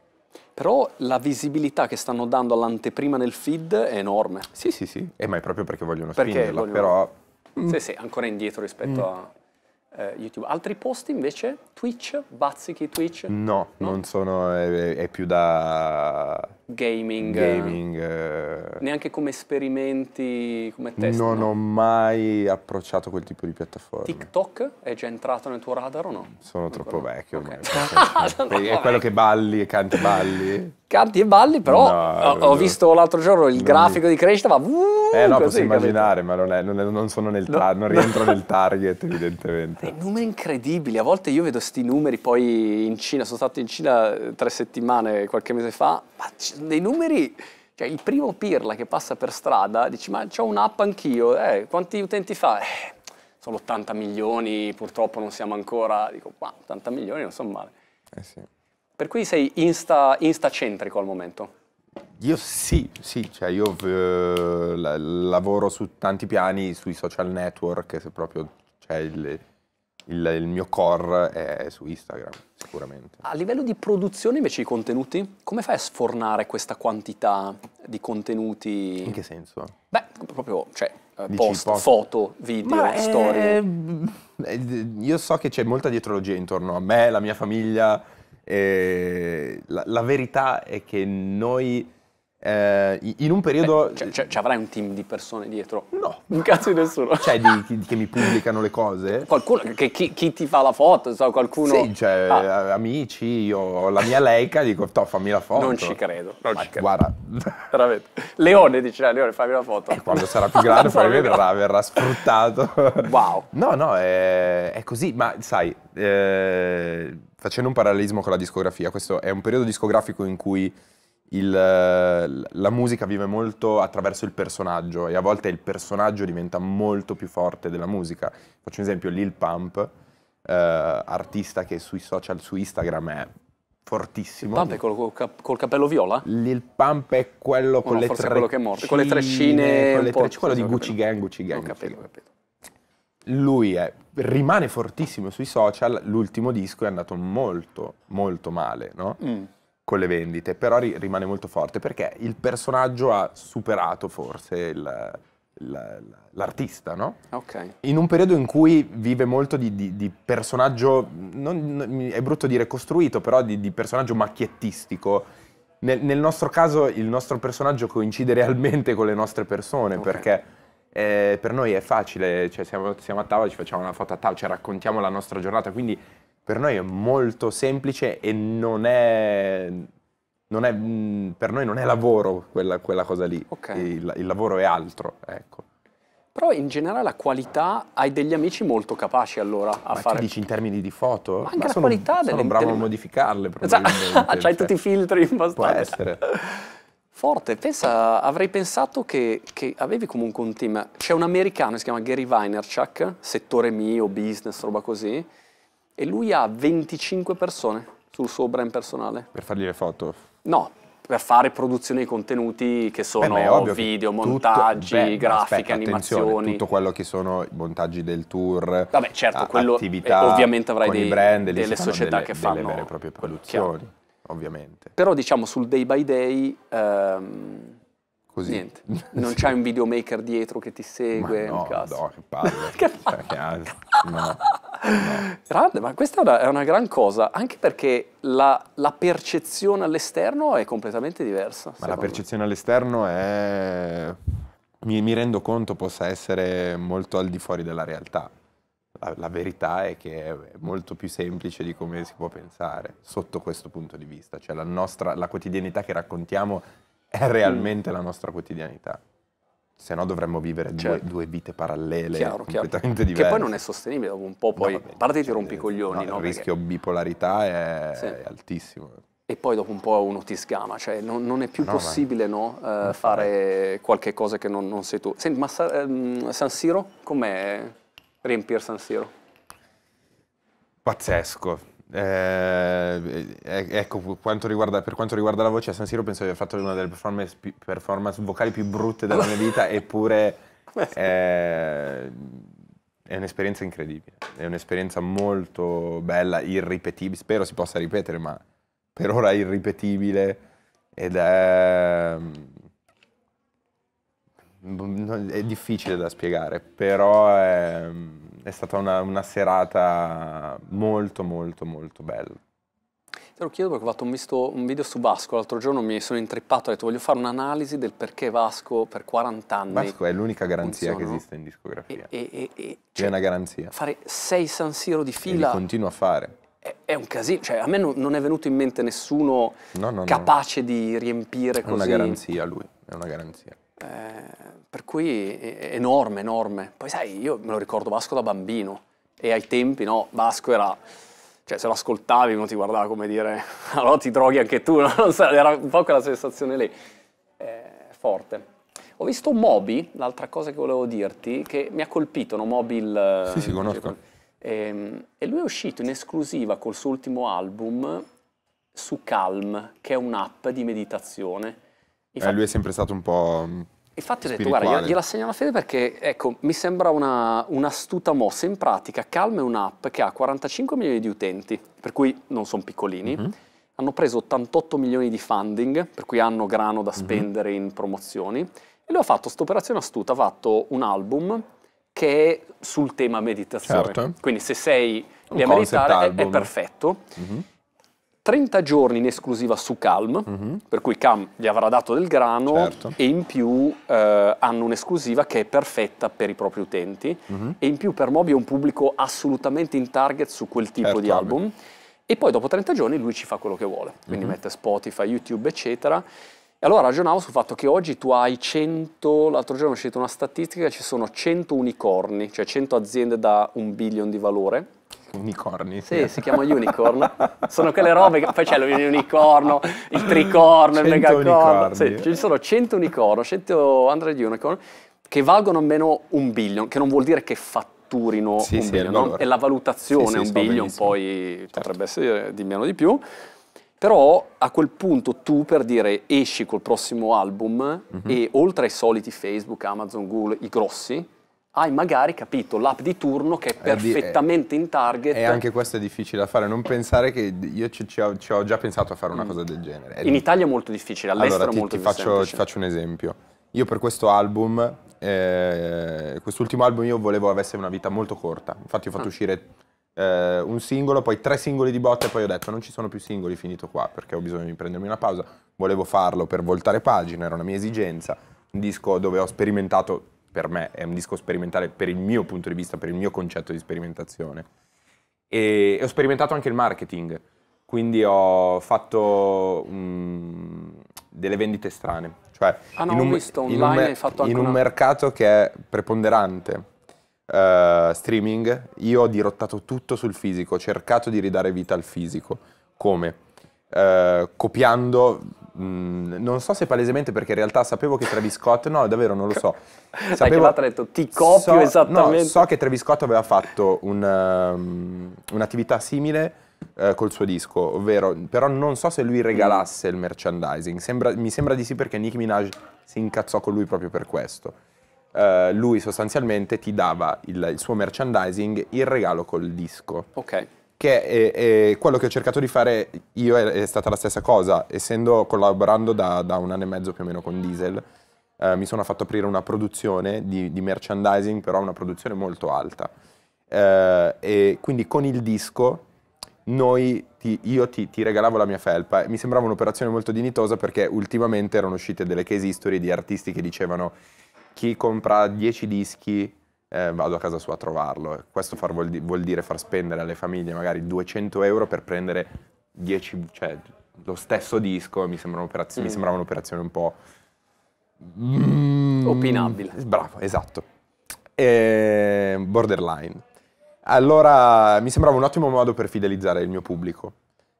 Però la visibilità che stanno dando all'anteprima nel feed è enorme. Sì, sì, sì, E eh, ma è proprio perché vogliono perché spingerla, vogliono... però... Mm. Sì, sì, ancora indietro rispetto mm. a... Eh, YouTube. Altri posti invece? Twitch? Bazzichi Twitch? No, no? non sono, è, è, più da gaming. Eh, gaming eh, neanche come esperimenti, come test? Non ho mai approcciato quel tipo di piattaforma. TikTok è già entrato nel tuo radar o no? Sono troppo però... vecchio okay. ormai. è cioè, quello che balli e canti balli. Canti e balli, però no, ho, ho, visto l'altro giorno il grafico di crescita, va Eh no, posso immaginare, ma non, è, non, è, non, sono nel no. non rientro nel target evidentemente. È numeri incredibili, a volte io vedo questi numeri poi in Cina, sono stato in Cina eh, tre settimane qualche mese fa, ma ci sono dei numeri... Cioè, il primo pirla che passa per strada dice ma c'ho un'app anch'io, eh, quanti utenti fa? Eh, sono 80 milioni, purtroppo non siamo ancora... Dico, ma 80 milioni non sono male. Eh sì. Per cui sei insta, instacentrico al momento? Io sì, sì, cioè io eh, lavoro su tanti piani, sui social network, se proprio... Cioè, le il, il mio core è su Instagram, sicuramente. A livello di produzione invece di contenuti, come fai a sfornare questa quantità di contenuti? In che senso? Beh, proprio, cioè, eh, Dici post, post, foto, video, Ma eh, storie. È... Eh, io so che c'è molta dietrologia intorno a me, la mia famiglia. Eh, la, la verità è che noi eh, in un periodo... Beh, c- cioè, cioè, avrai un team di persone dietro? No. Un cazzo di nessuno. Cioè, di, di, che mi pubblicano le cose? Qualcuno, che, chi, chi, ti fa la foto, so, qualcuno... Sì, cioè, ah. Eh, amici, io ho la mia Leica, dico, toh, fammi la foto. Non ci credo. Non ci credo. Guarda. Veramente. Leone, dice, ah, Leone, fammi la foto. Eh, quando sarà più grande, poi verrà, verrà sfruttato. Wow. No, no, è, è così, ma sai, eh, facendo un parallelismo con la discografia, questo è un periodo discografico in cui il, la musica vive molto attraverso il personaggio e a volte il personaggio diventa molto più forte della musica. Faccio un esempio, Lil Pump, eh, artista che sui social, su Instagram è fortissimo. Lil Pump è quello col, cappello viola? Lil Pump è quello con, no, le, treccine, quello morto, con le treccine. Con le treccine, quello di Gucci capito. Gang, Gucci Gang. Ho capito, ho capito. Lui è, rimane fortissimo sui social, l'ultimo disco è andato molto, molto male, no? Mm con le vendite, però ri- rimane molto forte perché il personaggio ha superato forse il, il, l'artista, no? Ok. In un periodo in cui vive molto di, di, di personaggio, non, è brutto dire costruito, però di, di personaggio macchiettistico. Nel, nel, nostro caso il nostro personaggio coincide realmente con le nostre persone okay. perché eh, per noi è facile, cioè siamo, siamo, a tavola, ci facciamo una foto a tavola, cioè raccontiamo la nostra giornata, quindi per noi è molto semplice e non è, non è per noi non è lavoro quella, quella cosa lì, okay. il, il, lavoro è altro, ecco. Però in generale la qualità, hai degli amici molto capaci allora a Ma fare... Ma dici in termini di foto? Ma anche Ma la sono, qualità sono delle... Sono bravo delle... a modificarle esatto. probabilmente. C'hai tutti i filtri impostati. Può essere. Forte, pensa, avrei pensato che, che, avevi comunque un team. C'è un americano, si chiama Gary Vaynerchuk, settore mio, business, roba così, e lui ha 25 persone sul suo brand personale. Per fargli le foto? No, per fare produzione di contenuti che sono beh, beh, video, tutto, montaggi, beh, grafiche, aspetta, animazioni. Tutto quello che sono i montaggi del tour, Vabbè, certo, a, quello, eh, attività, eh, ovviamente avrai dei, brand, delle società delle, che fanno delle vere e proprie produzioni, ovviamente. Però diciamo sul day by day ehm, Così. Niente, non c'è un videomaker dietro che ti segue. Ma no, caso. no, che palle. che cioè, palle. no. No. Grande, ma questa è una, è una, gran cosa, anche perché la, la percezione all'esterno è completamente diversa. Ma la percezione all'esterno è... Mi, mi, rendo conto possa essere molto al di fuori della realtà. La, la, verità è che è molto più semplice di come si può pensare sotto questo punto di vista. Cioè la, nostra, la quotidianità che raccontiamo è mm. realmente mm. la nostra quotidianità. Se no dovremmo vivere certo. due, vite parallele, chiaro, completamente chiaro. diverse. Che poi non è sostenibile dopo un po', poi no, vabbè, a parte ti cioè, rompi i coglioni. No, no, il perché... rischio bipolarità è, sì. è altissimo e poi dopo un po' uno ti sgama, cioè non, non è più no, possibile no, eh, fare qualche cosa che non, non sei tu. Senti, ma Sa, ehm, San Siro, com'è riempire San Siro? Pazzesco, eh, eh, ecco, quanto riguarda, per quanto riguarda la voce, a San Siro penso di aver fatto una delle performance, performance vocali più brutte della mia vita, eppure eh, è un'esperienza incredibile, è un'esperienza molto bella, irripetibile, spero si possa ripetere, ma per ora è irripetibile ed è, mm, è difficile da spiegare, però è... Mm, è stata una, una serata molto molto molto bella. Te lo chiedo perché ho fatto un, visto, un video su Vasco l'altro giorno, mi sono intrippato, ho detto voglio fare un'analisi del perché Vasco per 40 anni... Vasco è l'unica garanzia funziona. che esiste in discografia. E, e, e cioè, una garanzia. Fare sei San Siro di fila... E continua a fare. È, è un casino, cioè a me non, non è venuto in mente nessuno no, no, capace no. di riempire è così... È una garanzia lui, è una garanzia. Eh, per cui è enorme, enorme. Poi sai, io me lo ricordo Vasco da bambino e ai tempi, no, Vasco era... Cioè, se lo ascoltavi uno ti guardava come dire allora ti droghi anche tu, no? era un po' quella sensazione lì. Eh, forte. Ho visto Moby, l'altra cosa che volevo dirti, che mi ha colpito, no? Moby il... Sì, sì, conosco. E, ehm, e lui è uscito in esclusiva col suo ultimo album su Calm, che è un'app di meditazione Infatti, eh, lui è sempre stato un po'... Mm, infatti ho detto, guarda, gliela segnalo a Fede perché, ecco, mi sembra una, un'astuta mossa. In pratica, Calm è un'app che ha 45 milioni di utenti, per cui non sono piccolini, mm-hmm. hanno preso 88 milioni di funding, per cui hanno grano da mhm. spendere mm-hmm. in promozioni, e lui ha fatto questa operazione astuta, ha fatto un album che è sul tema meditazione. Certo. Quindi se sei lì a meditare è, è, perfetto. Mm-hmm. 30 giorni in esclusiva su Calm, mm-hmm. per cui Calm gli avrà dato del grano certo. e in più eh, hanno un'esclusiva che è perfetta per i propri utenti mm-hmm. e in più per Moby è un pubblico assolutamente in target su quel tipo certo, di album. Ovvio. E poi dopo 30 giorni lui ci fa quello che vuole, quindi mm-hmm. mette Spotify, YouTube, eccetera. E allora ragionavo sul fatto che oggi tu hai 100, l'altro giorno ho scelto una statistica, ci sono 100 unicorni, cioè 100 aziende da un billion di valore unicorni. Sì, si chiama unicorn. sono quelle robe che poi c'è l'unicorno, il tricorno, il megacorno. Sì, ci sono 100 unicorno, 100 Android unicorn che valgono meno un billion, che non vuol dire che fatturino sì, un sì, billion, no? è la valutazione un billion, poi certo. potrebbe essere di meno di più. Però a quel punto tu per dire esci col prossimo album mm -hmm. e oltre ai soliti Facebook, Amazon, Google, i grossi, hai magari capito l'app di turno che è eh, eh, perfettamente in target. E anche questo è difficile da fare, non pensare che io ci, ci, ho, ci ho, già pensato a fare una mm. cosa del genere. È in difficile. Italia è molto difficile, all'estero allora, ti, è molto ti più faccio, semplice. Ti faccio un esempio. Io per questo album, eh, quest'ultimo album io volevo avesse una vita molto corta, infatti ho fatto ah. uscire eh, un singolo, poi tre singoli di botte e poi ho detto non ci sono più singoli, finito qua perché ho bisogno di prendermi una pausa, volevo farlo per voltare pagina, era una mia esigenza, un disco dove ho sperimentato per me è un disco sperimentale per il mio punto di vista, per il mio concetto di sperimentazione. E, e ho sperimentato anche il marketing, quindi ho fatto um, delle vendite strane. Cioè, ah, no, in un, visto online in un, in un una... mercato che è preponderante. Uh, streaming, io ho dirottato tutto sul fisico, ho cercato di ridare vita al fisico. Come? Uh, copiando Mm, non so se palesemente perché in realtà sapevo che Travis Scott, no davvero non lo so. Sapevo, l'altro ha detto ti copio so, esattamente. No, so che Travis Scott aveva fatto un, um, un'attività simile uh, col suo disco, ovvero però non so se lui regalasse il merchandising, sembra, mi sembra di sì perché Nicki Minaj si incazzò con lui proprio per questo. Uh, lui sostanzialmente ti dava il, il suo merchandising in regalo col disco. Ok che è, eh, è eh, quello che ho cercato di fare io è, è stata la stessa cosa, essendo collaborando da, da, un anno e mezzo più o meno con Diesel, eh, mi sono fatto aprire una produzione di, di merchandising, però una produzione molto alta. Eh, e quindi con il disco noi ti, io ti, ti, regalavo la mia felpa e mi sembrava un'operazione molto dignitosa perché ultimamente erano uscite delle case history di artisti che dicevano chi compra 10 dischi eh, vado a casa sua a trovarlo. Questo far vuol, di, vuol, dire far spendere alle famiglie magari 200 euro per prendere 10, cioè lo stesso disco, mi, sembra, mm. mi sembrava un'operazione un po'... Mm, Opinabile. Mm, bravo, esatto. E borderline. Allora mi sembrava un ottimo modo per fidelizzare il mio pubblico,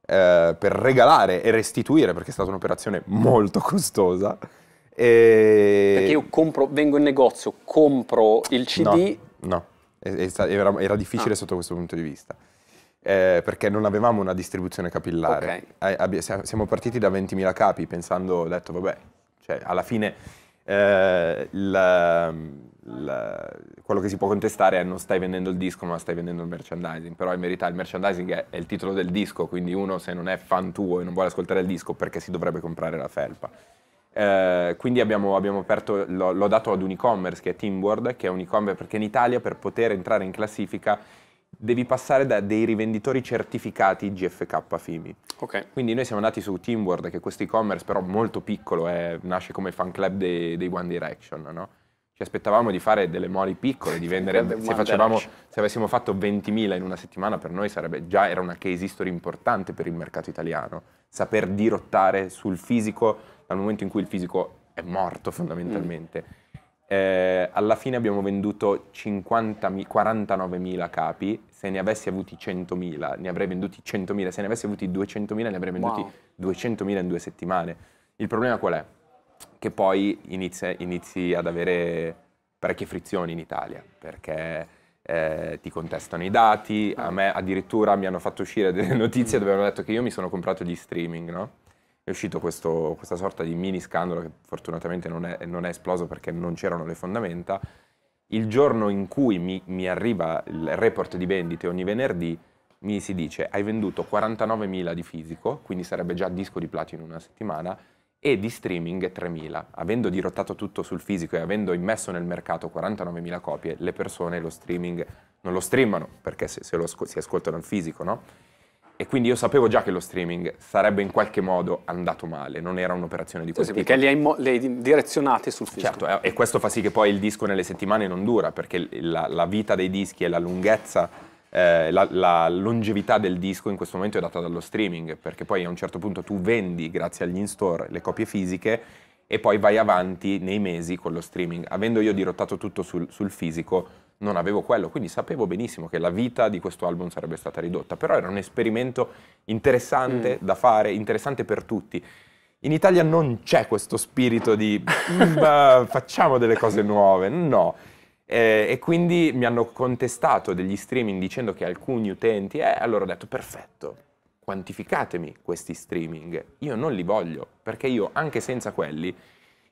eh, per regalare e restituire, perché è stata un'operazione molto costosa, e... Perché io compro, vengo in negozio, compro il CD. No, no. Era, era, difficile ah. sotto questo punto di vista. Eh, perché non avevamo una distribuzione capillare. Okay. Eh, siamo partiti da 20.000 capi pensando, ho detto, vabbè, cioè, alla fine eh, la, la, quello che si può contestare è non stai vendendo il disco ma stai vendendo il merchandising, però in verità il merchandising è, è il titolo del disco, quindi uno se non è fan tuo e non vuole ascoltare il disco perché si dovrebbe comprare la felpa. Eh, quindi abbiamo, abbiamo aperto, l'ho, l'ho, dato ad un e-commerce che è Teamboard, che è un e-commerce perché in Italia per poter entrare in classifica devi passare da dei rivenditori certificati GFK FIMI. Okay. Quindi noi siamo andati su Teamboard, che è questo e-commerce però molto piccolo, è, eh, nasce come fan club dei, dei One Direction, no? Ci aspettavamo di fare delle moli piccole, di vendere, se, facevamo, se, avessimo fatto 20.000 in una settimana per noi sarebbe già, era una case history importante per il mercato italiano, saper dirottare sul fisico dal momento in cui il fisico è morto fondamentalmente. Mm. Eh, alla fine abbiamo venduto 49.000 capi, se ne avessi avuti 100.000 ne avrei venduti 100.000, se ne avessi avuti 200.000 ne avrei venduti wow. 200.000 in due settimane. Il problema qual è? Che poi inizi, inizi ad avere parecchie frizioni in Italia, perché eh, ti contestano i dati, a ah. me addirittura mi hanno fatto uscire delle notizie mm. dove hanno detto che io mi sono comprato gli streaming, no? è uscito questo, questa sorta di mini scandalo che fortunatamente non è, non è esploso perché non c'erano le fondamenta. Il giorno in cui mi, mi arriva il report di vendite ogni venerdì, mi si dice hai venduto 49.000 di fisico, quindi sarebbe già disco di platino in una settimana, e di streaming 3.000. Avendo dirottato tutto sul fisico e avendo immesso nel mercato 49.000 copie, le persone lo streaming non lo streamano, perché se, se lo, si ascoltano il fisico, no? E quindi io sapevo già che lo streaming sarebbe in qualche modo andato male, non era un'operazione di questo sì, tipo. Perché li hai, mo- le hai direzionate sul film. Certo, eh, e questo fa sì che poi il disco nelle settimane non dura, perché la, la vita dei dischi e la lunghezza, eh, la, la, longevità del disco in questo momento è data dallo streaming, perché poi a un certo punto tu vendi, grazie agli in-store, le copie fisiche e poi vai avanti nei mesi con lo streaming. Avendo io dirottato tutto sul, sul fisico, non avevo quello, quindi sapevo benissimo che la vita di questo album sarebbe stata ridotta, però era un esperimento interessante mm. da fare, interessante per tutti. In Italia non c'è questo spirito di mm, facciamo delle cose nuove, no. Eh, e quindi mi hanno contestato degli streaming dicendo che alcuni utenti, eh, allora ho detto perfetto, quantificatemi questi streaming, io non li voglio, perché io anche senza quelli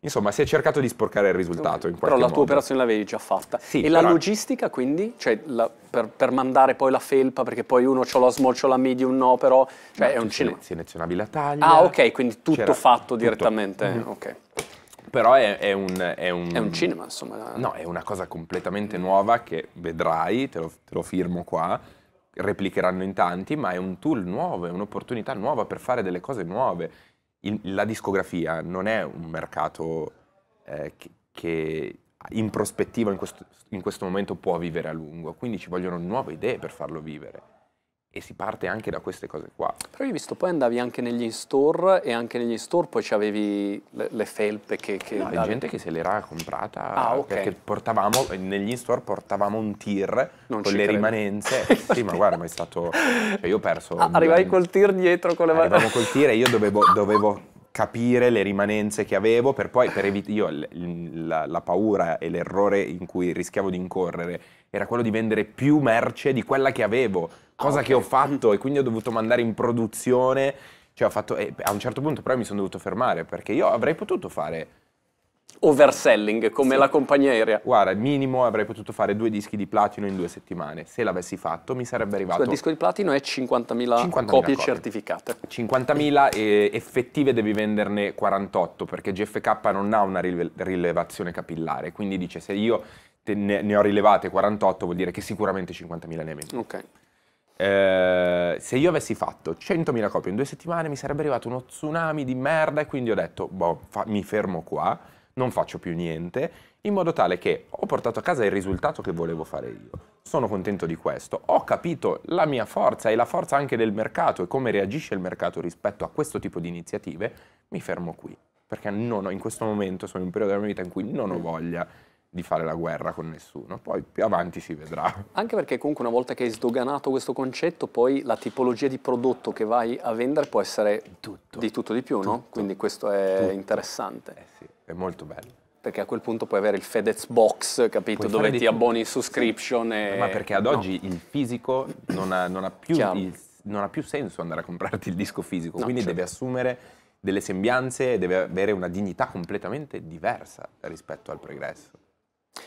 Insomma, si è cercato di sporcare il risultato in qualche modo. Però la modo. tua operazione l'avevi già fatta. Sì, e però... la logistica quindi? Cioè, la, per, per, mandare poi la felpa, perché poi uno c'ho la small, c'ho la medium, no, però... Cioè, no, è un cinema. Selezionavi la taglia. Ah, ok, quindi tutto fatto tutto. direttamente. Mm -hmm. Ok però è, è, un, è, un, è, un, cinema, insomma. No, è una cosa completamente nuova che vedrai, te lo, te lo firmo qua, replicheranno in tanti, ma è un tool nuovo, è un'opportunità nuova per fare delle cose nuove il, la discografia non è un mercato eh, che, che, in prospettiva in questo, in questo momento può vivere a lungo, quindi ci vogliono nuove idee per farlo vivere e si parte anche da queste cose qua. Però io ho visto poi andavi anche negli store e anche negli store poi avevi le, le felpe che... che no, davi... gente che se l'era comprata ah, okay. perché portavamo, negli store portavamo un tir non con le credo. rimanenze. sì ma guarda ma è stato... Cioè io ho perso... Ah, arrivavi col tir dietro con le mani. Arrivavo col tir e io dovevo, dovevo capire le rimanenze che avevo per poi per evitare io la, la, paura e l'errore in cui rischiavo di incorrere era quello di vendere più merce di quella che avevo Ah, cosa okay. che ho fatto e quindi ho dovuto mandare in produzione. Cioè, ho fatto, eh, a un certo punto però mi sono dovuto fermare perché io avrei potuto fare... Overselling, come sì. la compagnia aerea. Guarda, minimo avrei potuto fare due dischi di platino in due settimane. Se l'avessi fatto mi sarebbe arrivato... il disco di platino è 50.000 50 copie, copie, certificate. 50.000 e effettive devi venderne 48 perché GFK non ha una rilevazione capillare. Quindi dice se io ne, ho rilevate 48 vuol dire che sicuramente 50.000 ne hai Ok. Eh, se io avessi fatto 100.000 copie in due settimane mi sarebbe arrivato uno tsunami di merda e quindi ho detto, boh, mi fermo qua, non faccio più niente, in modo tale che ho portato a casa il risultato che volevo fare io. Sono contento di questo, ho capito la mia forza e la forza anche del mercato e come reagisce il mercato rispetto a questo tipo di iniziative, mi fermo qui, perché non ho, in questo momento sono in un periodo della mia vita in cui non ho mm. voglia di fare la guerra con nessuno, poi più avanti si vedrà. Anche perché comunque una volta che hai sdoganato questo concetto, poi la tipologia di prodotto che vai a vendere può essere tutto. di tutto di più, tutto. no? Quindi questo è tutto. interessante. Eh sì, è molto bello perché a quel punto puoi avere il FedEx Box, capito, puoi dove ti abboni in subscription. Sì. E... Ma perché ad oggi no. il fisico non ha, non, ha il, non ha, più senso andare a comprarti il disco fisico, no, quindi certo. deve assumere delle sembianze, deve avere una dignità completamente diversa rispetto al pregresso.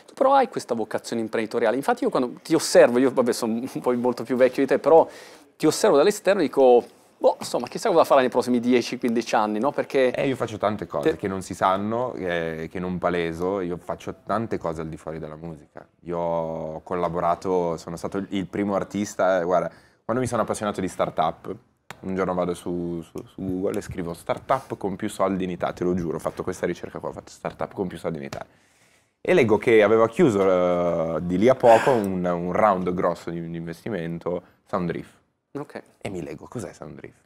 Tu però hai questa vocazione imprenditoriale. Infatti io quando ti osservo, io vabbè sono un po' molto più vecchio di te, però ti osservo dall'esterno e dico Boh, insomma, chissà cosa farà nei prossimi 10-15 anni, no? Perché... Eh, io faccio tante cose te... che non si sanno, eh, che non paleso, io faccio tante cose al di fuori della musica. Io ho collaborato, sono stato il primo artista, eh, guarda, quando mi sono appassionato di startup, un giorno vado su, su, su, Google e scrivo startup con più soldi in Italia, te lo giuro, ho fatto questa ricerca qua, ho fatto startup con più soldi in Italia e leggo che aveva chiuso uh, di lì a poco un, un round grosso di, di investimento, Soundriff. Okay. E mi leggo, cos'è Soundriff?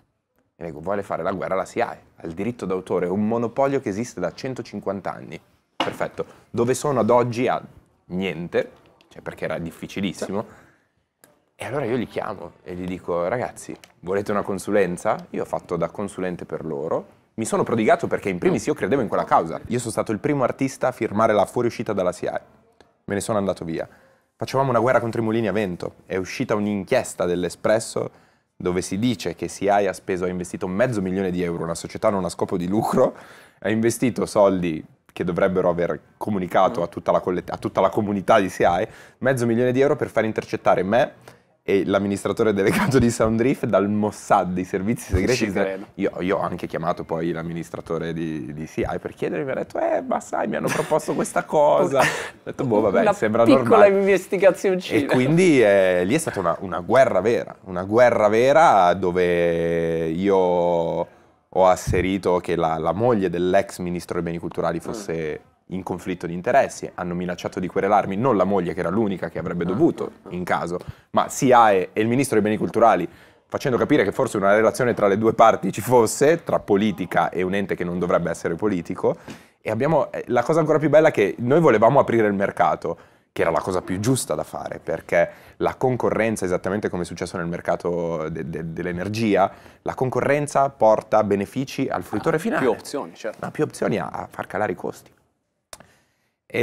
Mi leggo, vuole fare la guerra alla SIAE, al diritto d'autore, un monopolio che esiste da 150 anni. Perfetto. Dove sono ad oggi a niente, cioè perché era difficilissimo. E allora io li chiamo e gli dico, ragazzi, volete una consulenza? Io ho fatto da consulente per loro mi sono prodigato perché in primis io credevo in quella causa. Io sono stato il primo artista a firmare la fuoriuscita dalla CIA. Me ne sono andato via. Facevamo una guerra contro i mulini a vento. È uscita un'inchiesta dell'Espresso dove si dice che CIA ha speso, ha investito mezzo milione di euro, una società non a scopo di lucro, ha investito soldi che dovrebbero aver comunicato a tutta la, a tutta la comunità di CIA, mezzo milione di euro per far intercettare me e l'amministratore delegato di Soundriff dal Mossad dei servizi segreti israeliani. Io, io, ho anche chiamato poi l'amministratore di, di CI per chiedergli, mi ha detto, eh, ma sai, mi hanno proposto questa cosa. ho detto, boh, vabbè, una sembra normale. piccola investigazioncina. E quindi eh, lì è stata una, una guerra vera, una guerra vera dove io ho asserito che la, la moglie dell'ex ministro dei beni culturali mm. fosse... Mm in conflitto di interessi, hanno minacciato di querelarmi non la moglie che era l'unica che avrebbe dovuto in caso, ma SIAE e il ministro dei beni culturali facendo capire che forse una relazione tra le due parti ci fosse, tra politica e un ente che non dovrebbe essere politico. E abbiamo eh, la cosa ancora più bella è che noi volevamo aprire il mercato, che era la cosa più giusta da fare, perché la concorrenza, esattamente come è successo nel mercato de de dell'energia, la concorrenza porta benefici al fruttore ah, finale. Più opzioni, certo. Ma più opzioni a, a far calare i costi. E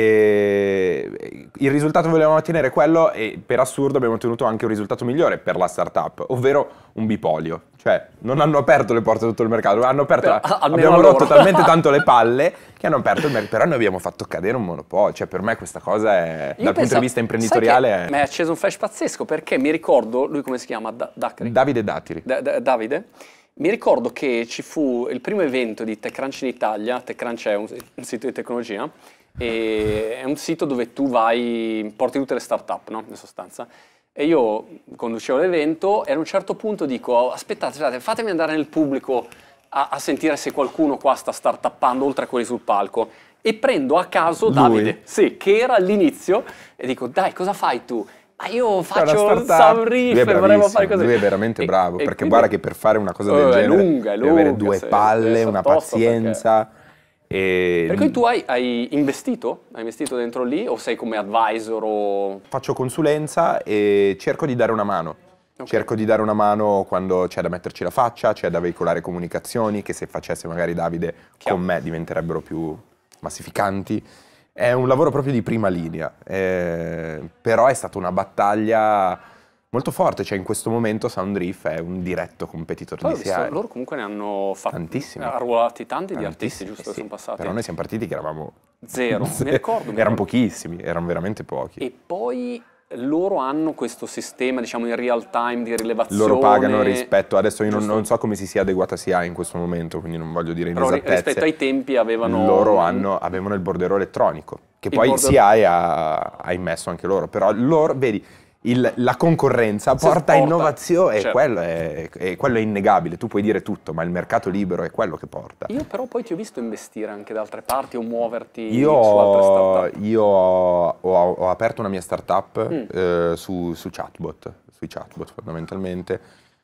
eh, il risultato volevamo ottenere quello e per assurdo abbiamo ottenuto anche un risultato migliore per la startup, ovvero un bipolio. Cioè non hanno aperto le porte a tutto il mercato, hanno aperto, però, la, abbiamo rotto talmente tanto le palle che hanno aperto il mercato, però noi abbiamo fatto cadere un monopolio. Cioè per me questa cosa è, Io dal penso, punto di vista imprenditoriale... Mi è acceso un flash pazzesco perché mi ricordo, lui come si chiama? Da- Dacri. Davide Dattiri. Da- da- Davide? Mi ricordo che ci fu il primo evento di TechCrunch in Italia, TechCrunch è un, un sito di tecnologia, e è un sito dove tu vai, porti tutte le start-up, no? in sostanza. E io conducevo l'evento e ad un certo punto dico, aspettate, aspettate fatemi andare nel pubblico a, a, sentire se qualcuno qua sta start-uppando oltre a quelli sul palco. E prendo a caso Lui. Davide, sì, che era all'inizio, e dico, dai, cosa fai tu? ma io faccio un soundriff, vorremmo fare così. Lui è veramente bravo, e perché quindi... guarda che per fare una cosa del oh, genere è lunga, è lunga, devi avere due palle, una pazienza. Perché... E... cui tu hai, hai, investito? Hai investito dentro lì o sei come advisor? O... Faccio consulenza e cerco di dare una mano. Okay. Cerco di dare una mano quando c'è da metterci la faccia, c'è da veicolare comunicazioni che se facesse magari Davide Chiaro. con me diventerebbero più massificanti. È un lavoro proprio di prima linea, eh, però è stata una battaglia molto forte, cioè in questo momento Sound Reef è un diretto competitor Poi di Seattle. Loro comunque ne hanno fatto tantissimi. arruolati tanti di artisti, giusto? Eh sì. Sono passati. Però noi siamo partiti che eravamo zero, mi ricordo. erano pochissimi, erano veramente pochi. E poi loro hanno questo sistema, diciamo, in real time di rilevazione. Loro pagano rispetto, adesso io non, non, so come si sia adeguata SIA in questo momento, quindi non voglio dire inesattezze. Però rispetto ai tempi avevano... Loro hanno, avevano il borderò elettronico, che il poi border... SIA ha, ha, immesso anche loro, però loro, vedi, il, la concorrenza porta a innovazione certo. e, quello è, e quello è innegabile, tu puoi dire tutto, ma il mercato libero è quello che porta. Io però poi ti ho visto investire anche da altre parti o muoverti io su altre startup. Io ho, ho, ho aperto una mia startup mm. eh, su, su chatbot, sui chatbot fondamentalmente.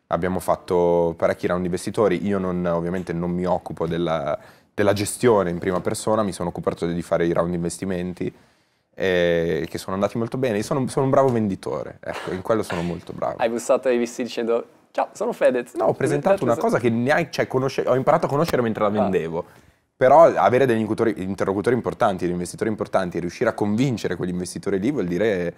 Abbiamo fatto parecchi round investitori, io non, ovviamente non mi occupo della, della gestione in prima persona, mi sono occupato di fare i round investimenti eh, che sono andati molto bene. Io sono, sono, un bravo venditore, ecco, in quello sono molto bravo. Hai bussato ai visti dicendo ciao, sono Fedez. No, ho presentato una cosa che neanche, cioè, conosce, ho imparato a conoscere mentre la ah. vendevo. Ah. Però avere degli interlocutori importanti, degli investitori importanti e riuscire a convincere quell'investitore lì vuol dire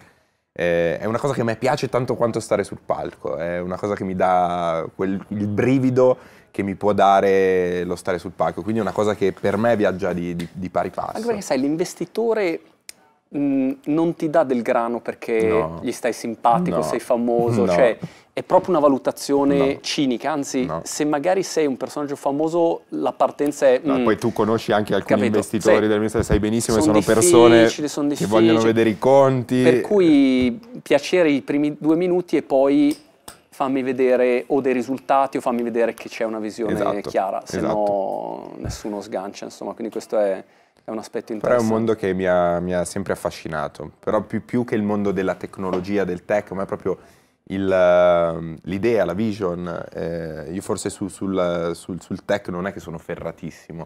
eh, è una cosa che a me piace tanto quanto stare sul palco, è una cosa che mi dà quel, il brivido che mi può dare lo stare sul palco, quindi è una cosa che per me viaggia di, di, di pari passo. Anche perché sai, l'investitore Mm, non ti dà del grano perché no. gli stai simpatico, no. sei famoso, no. cioè è proprio una valutazione cinica, anzi se magari sei un personaggio famoso la partenza è... Mh, mm, poi tu conosci anche alcuni capito? investitori sì. del ministero, sai benissimo sono che sono persone son che vogliono vedere i conti. Per cui piacere i primi due minuti e poi fammi vedere o dei risultati o fammi vedere che c'è una visione esatto, chiara, se esatto. no nessuno sgancia, insomma, quindi questo è è un aspetto interessante. Però è un mondo che mi ha, mi ha sempre affascinato, però più, più, che il mondo della tecnologia, del tech, ma è proprio ehm, l'idea, la vision. Eh, io forse su, sul, sul, sul, tech non è che sono ferratissimo,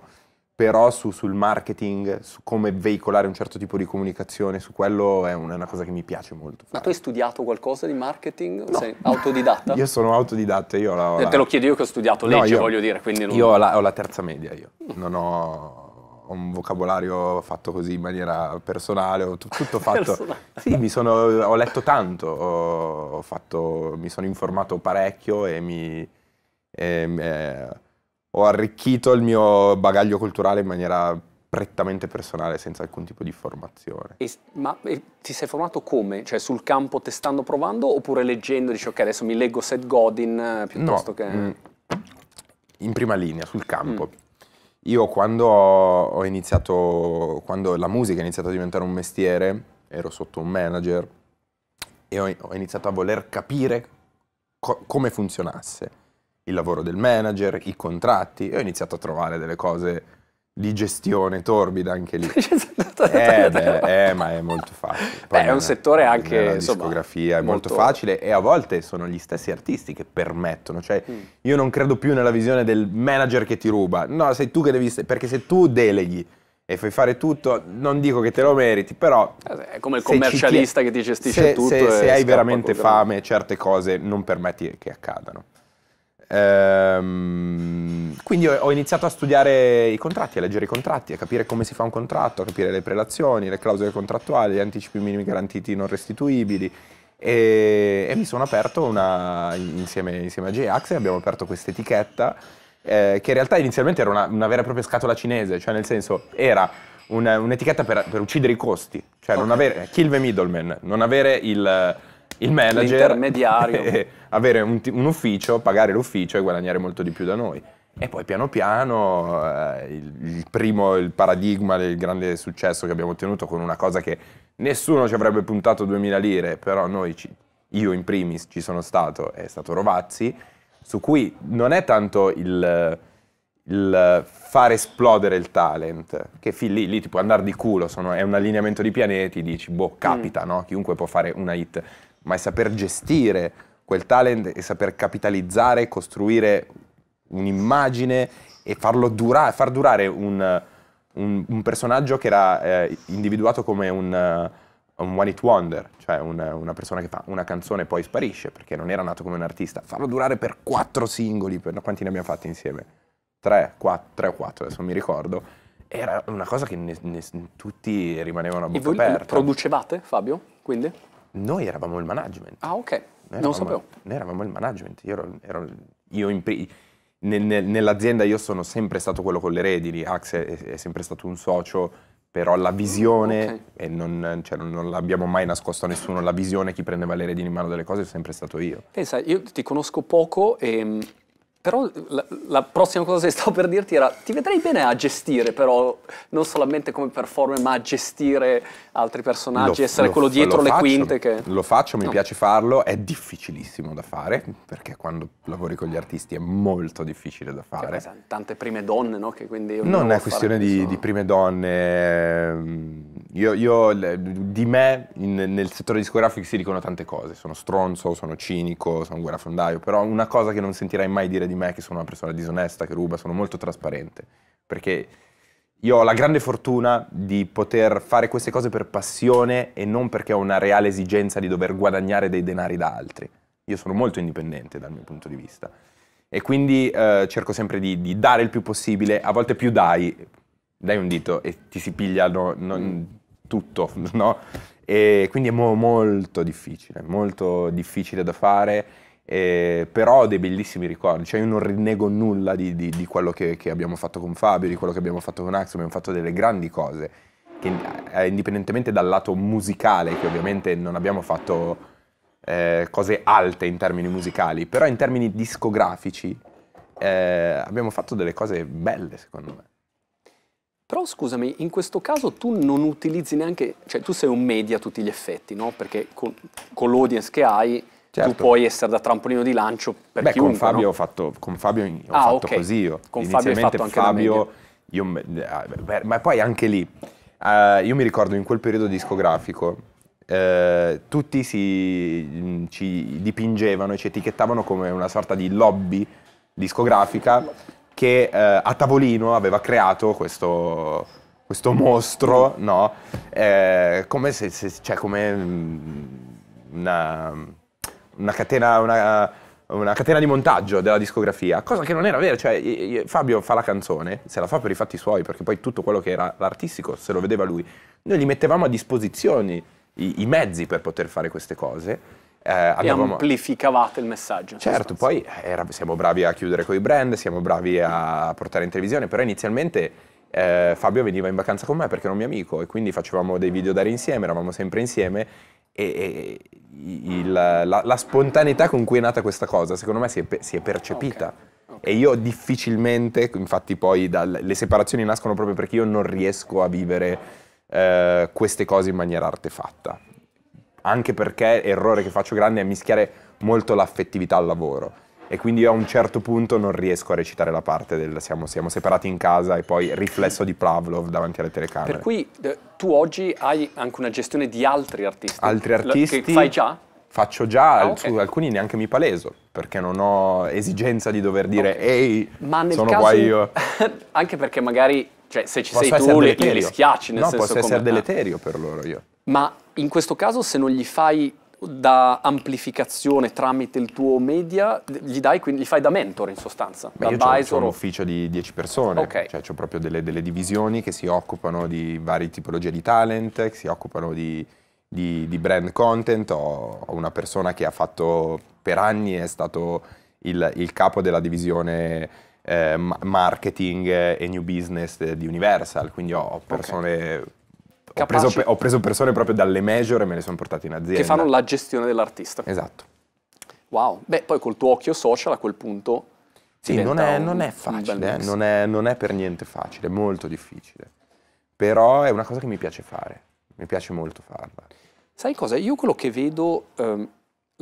però su, sul marketing, su come veicolare un certo tipo di comunicazione, su quello è una, è una cosa che mi piace molto. Fare. Ma tu hai studiato qualcosa di marketing? No. Sei autodidatta? io sono autodidatta, io la, eh, la... Te lo chiedo io che ho studiato legge, no, io, voglio dire, quindi non... Io ho la, ho la terza media, io. Non ho un vocabolario fatto così in maniera personale, ho tutto fatto. Personale. Sì, sono, ho letto tanto, ho fatto, mi sono informato parecchio e mi. E, eh, ho arricchito il mio bagaglio culturale in maniera prettamente personale, senza alcun tipo di formazione. E, ma e ti sei formato come? Cioè sul campo, testando, provando, oppure leggendo, dici ok adesso mi leggo Seth Godin eh, piuttosto no, che... Mh, mm, in prima linea, sul campo. Mm. Io quando ho iniziato, quando la musica è iniziata a diventare un mestiere, ero sotto un manager e ho, iniziato a voler capire co come funzionasse il lavoro del manager, i contratti e ho iniziato a trovare delle cose di gestione torbida anche lì. Cioè, eh, beh, eh, ma è molto facile. Poi beh, è un settore anche... La discografia è molto, molto, facile e a volte sono gli stessi artisti che permettono. Cioè, mm. io non credo più nella visione del manager che ti ruba. No, sei tu che devi... Perché se tu deleghi e fai fare tutto, non dico che te lo meriti, però... Eh, è come il commercialista ti... che ti gestisce se, tutto. Se, se hai veramente fame, certe cose non permetti che accadano. Ehm, quindi ho, iniziato a studiare i contratti, a leggere i contratti, a capire come si fa un contratto, a capire le prelazioni, le clausole contrattuali, gli anticipi minimi garantiti non restituibili. E, e mi sono aperto una, insieme, insieme a J-Ax abbiamo aperto questa etichetta eh, che in realtà inizialmente era una, una vera e propria scatola cinese, cioè nel senso era un'etichetta per, per, uccidere i costi, cioè okay. non avere kill the middleman, non avere il il manager, l'intermediario, eh, avere un, un, ufficio, pagare l'ufficio e guadagnare molto di più da noi. E poi piano piano eh, il, il, primo, il paradigma del grande successo che abbiamo ottenuto con una cosa che nessuno ci avrebbe puntato 2000 lire, però noi ci, io in primis ci sono stato, è stato Rovazzi, su cui non è tanto il, il far esplodere il talent, che fin lì, lì ti può andare di culo, sono, è un allineamento di pianeti, dici, boh, capita, mm. no? chiunque può fare una hit ma è saper gestire quel talent e saper capitalizzare, costruire un'immagine e farlo durare, far durare un, un, un personaggio che era eh, individuato come un, eh, un one hit wonder, cioè una, una persona che fa una canzone e poi sparisce perché non era nato come un artista. Farlo durare per quattro singoli, per, no, quanti ne abbiamo fatti insieme? Tre, quattro, tre o quattro, adesso mi ricordo. Era una cosa che ne, ne, tutti rimanevano a bocca aperta. Producevate, Fabio? Quindi? Noi eravamo il management. Ah, ok. Noi non lo sapevo. Noi eravamo il management. Io, ero, ero, io nel, nel, nell'azienda io sono sempre stato quello con le redini, Axe è, è, sempre stato un socio, però la visione, okay. e non, cioè, non l'abbiamo mai nascosto a nessuno, la visione, chi prendeva le redini in mano delle cose è sempre stato io. Pensa, io ti conosco poco e però la, la, prossima cosa che stavo per dirti era ti vedrei bene a gestire però non solamente come performer ma a gestire altri personaggi, lo, essere lo, quello dietro le faccio, quinte che... Lo faccio, mi no. piace farlo, è difficilissimo da fare perché quando lavori con gli artisti è molto difficile da fare. Cioè, tante prime donne, no? non è questione di, di, prime donne, io, io, di me in, nel settore discografico si dicono tante cose, sono stronzo, sono cinico, sono guerrafondaio, però una cosa che non sentirai mai dire di me è che sono una persona disonesta, che ruba, sono molto trasparente, perché io ho la grande fortuna di poter fare queste cose per passione e non perché ho una reale esigenza di dover guadagnare dei denari da altri. Io sono molto indipendente dal mio punto di vista e quindi eh, cerco sempre di, di, dare il più possibile, a volte più dai, dai un dito e ti si pigliano... Non, tutto, no? E quindi è mo- molto difficile, molto difficile da fare, eh, però ho dei bellissimi ricordi, cioè io non rinnego nulla di, di, di quello che, che, abbiamo fatto con Fabio, di quello che abbiamo fatto con Axel, abbiamo fatto delle grandi cose, che, eh, indipendentemente dal lato musicale, che ovviamente non abbiamo fatto eh, cose alte in termini musicali, però in termini discografici eh, abbiamo fatto delle cose belle secondo me. Però scusami, in questo caso tu non utilizzi neanche, cioè tu sei un media a tutti gli effetti, no? Perché con, con l'audience che hai certo. tu puoi essere da trampolino di lancio per Beh, chiunque, con Fabio no? ho fatto, con Fabio ho ah, fatto okay. così io. Con Fabio Inizialmente Fabio, Fabio io, eh, ma poi anche lì, uh, io mi ricordo in quel periodo discografico, uh, tutti si, mm, ci dipingevano e ci etichettavano come una sorta di lobby discografica che eh, a tavolino aveva creato questo, questo mostro, no? Eh, come se, se cioè come mm, una, una catena, una, una catena di montaggio della discografia, cosa che non era vera, cioè Fabio fa la canzone, se la fa per i fatti suoi, perché poi tutto quello che era l'artistico se lo vedeva lui. Noi gli mettevamo a disposizione i, i mezzi per poter fare queste cose eh, abbiamo... amplificavate il messaggio. Certo, poi eh, era, siamo bravi a chiudere con i brand, siamo bravi a portare in televisione, però inizialmente eh, Fabio veniva in vacanza con me perché era un mio amico e quindi facevamo dei video da insieme, eravamo sempre insieme e, e il, la, la, spontaneità con cui è nata questa cosa secondo me si è, si è percepita. Okay. Okay. E io difficilmente, infatti poi dal, le separazioni nascono proprio perché io non riesco a vivere eh, queste cose in maniera artefatta anche perché l'errore che faccio grande è mischiare molto l'affettività al lavoro e quindi io a un certo punto non riesco a recitare la parte del siamo, siamo, separati in casa e poi riflesso di Pavlov davanti alle telecamere. Per cui eh, tu oggi hai anche una gestione di altri artisti. Altri artisti. Che fai già? Faccio già, ah, okay. su alcuni neanche mi paleso, perché non ho esigenza di dover dire okay. ehi, Ma nel sono caso, qua io. anche perché magari cioè, se ci posso sei tu, le, le, schiacci nel no, senso. No, posso essere eh. deleterio per loro io. Ma in questo caso, se non gli fai da amplificazione tramite il tuo media, gli, dai, quindi, gli fai da mentor in sostanza. Beh, da io advisor. Ho, ho un ufficio di 10 persone, okay. cioè ho proprio delle, delle, divisioni che si occupano di varie tipologie di talent, che si occupano di, di, di brand content, ho, ho, una persona che ha fatto per anni, è stato il, il capo della divisione eh, marketing e new business di Universal, quindi ho persone... Okay. Ho, preso, ho preso, persone proprio dalle major e me le sono portate in azienda. Che fanno la gestione dell'artista. Esatto. Wow, beh, poi col tuo occhio social a quel punto... Sì, non è, non è facile, eh? non, è, non è per niente facile, è molto difficile. Però è una cosa che mi piace fare, mi piace molto farla. Sai cosa? Io quello che vedo, ehm,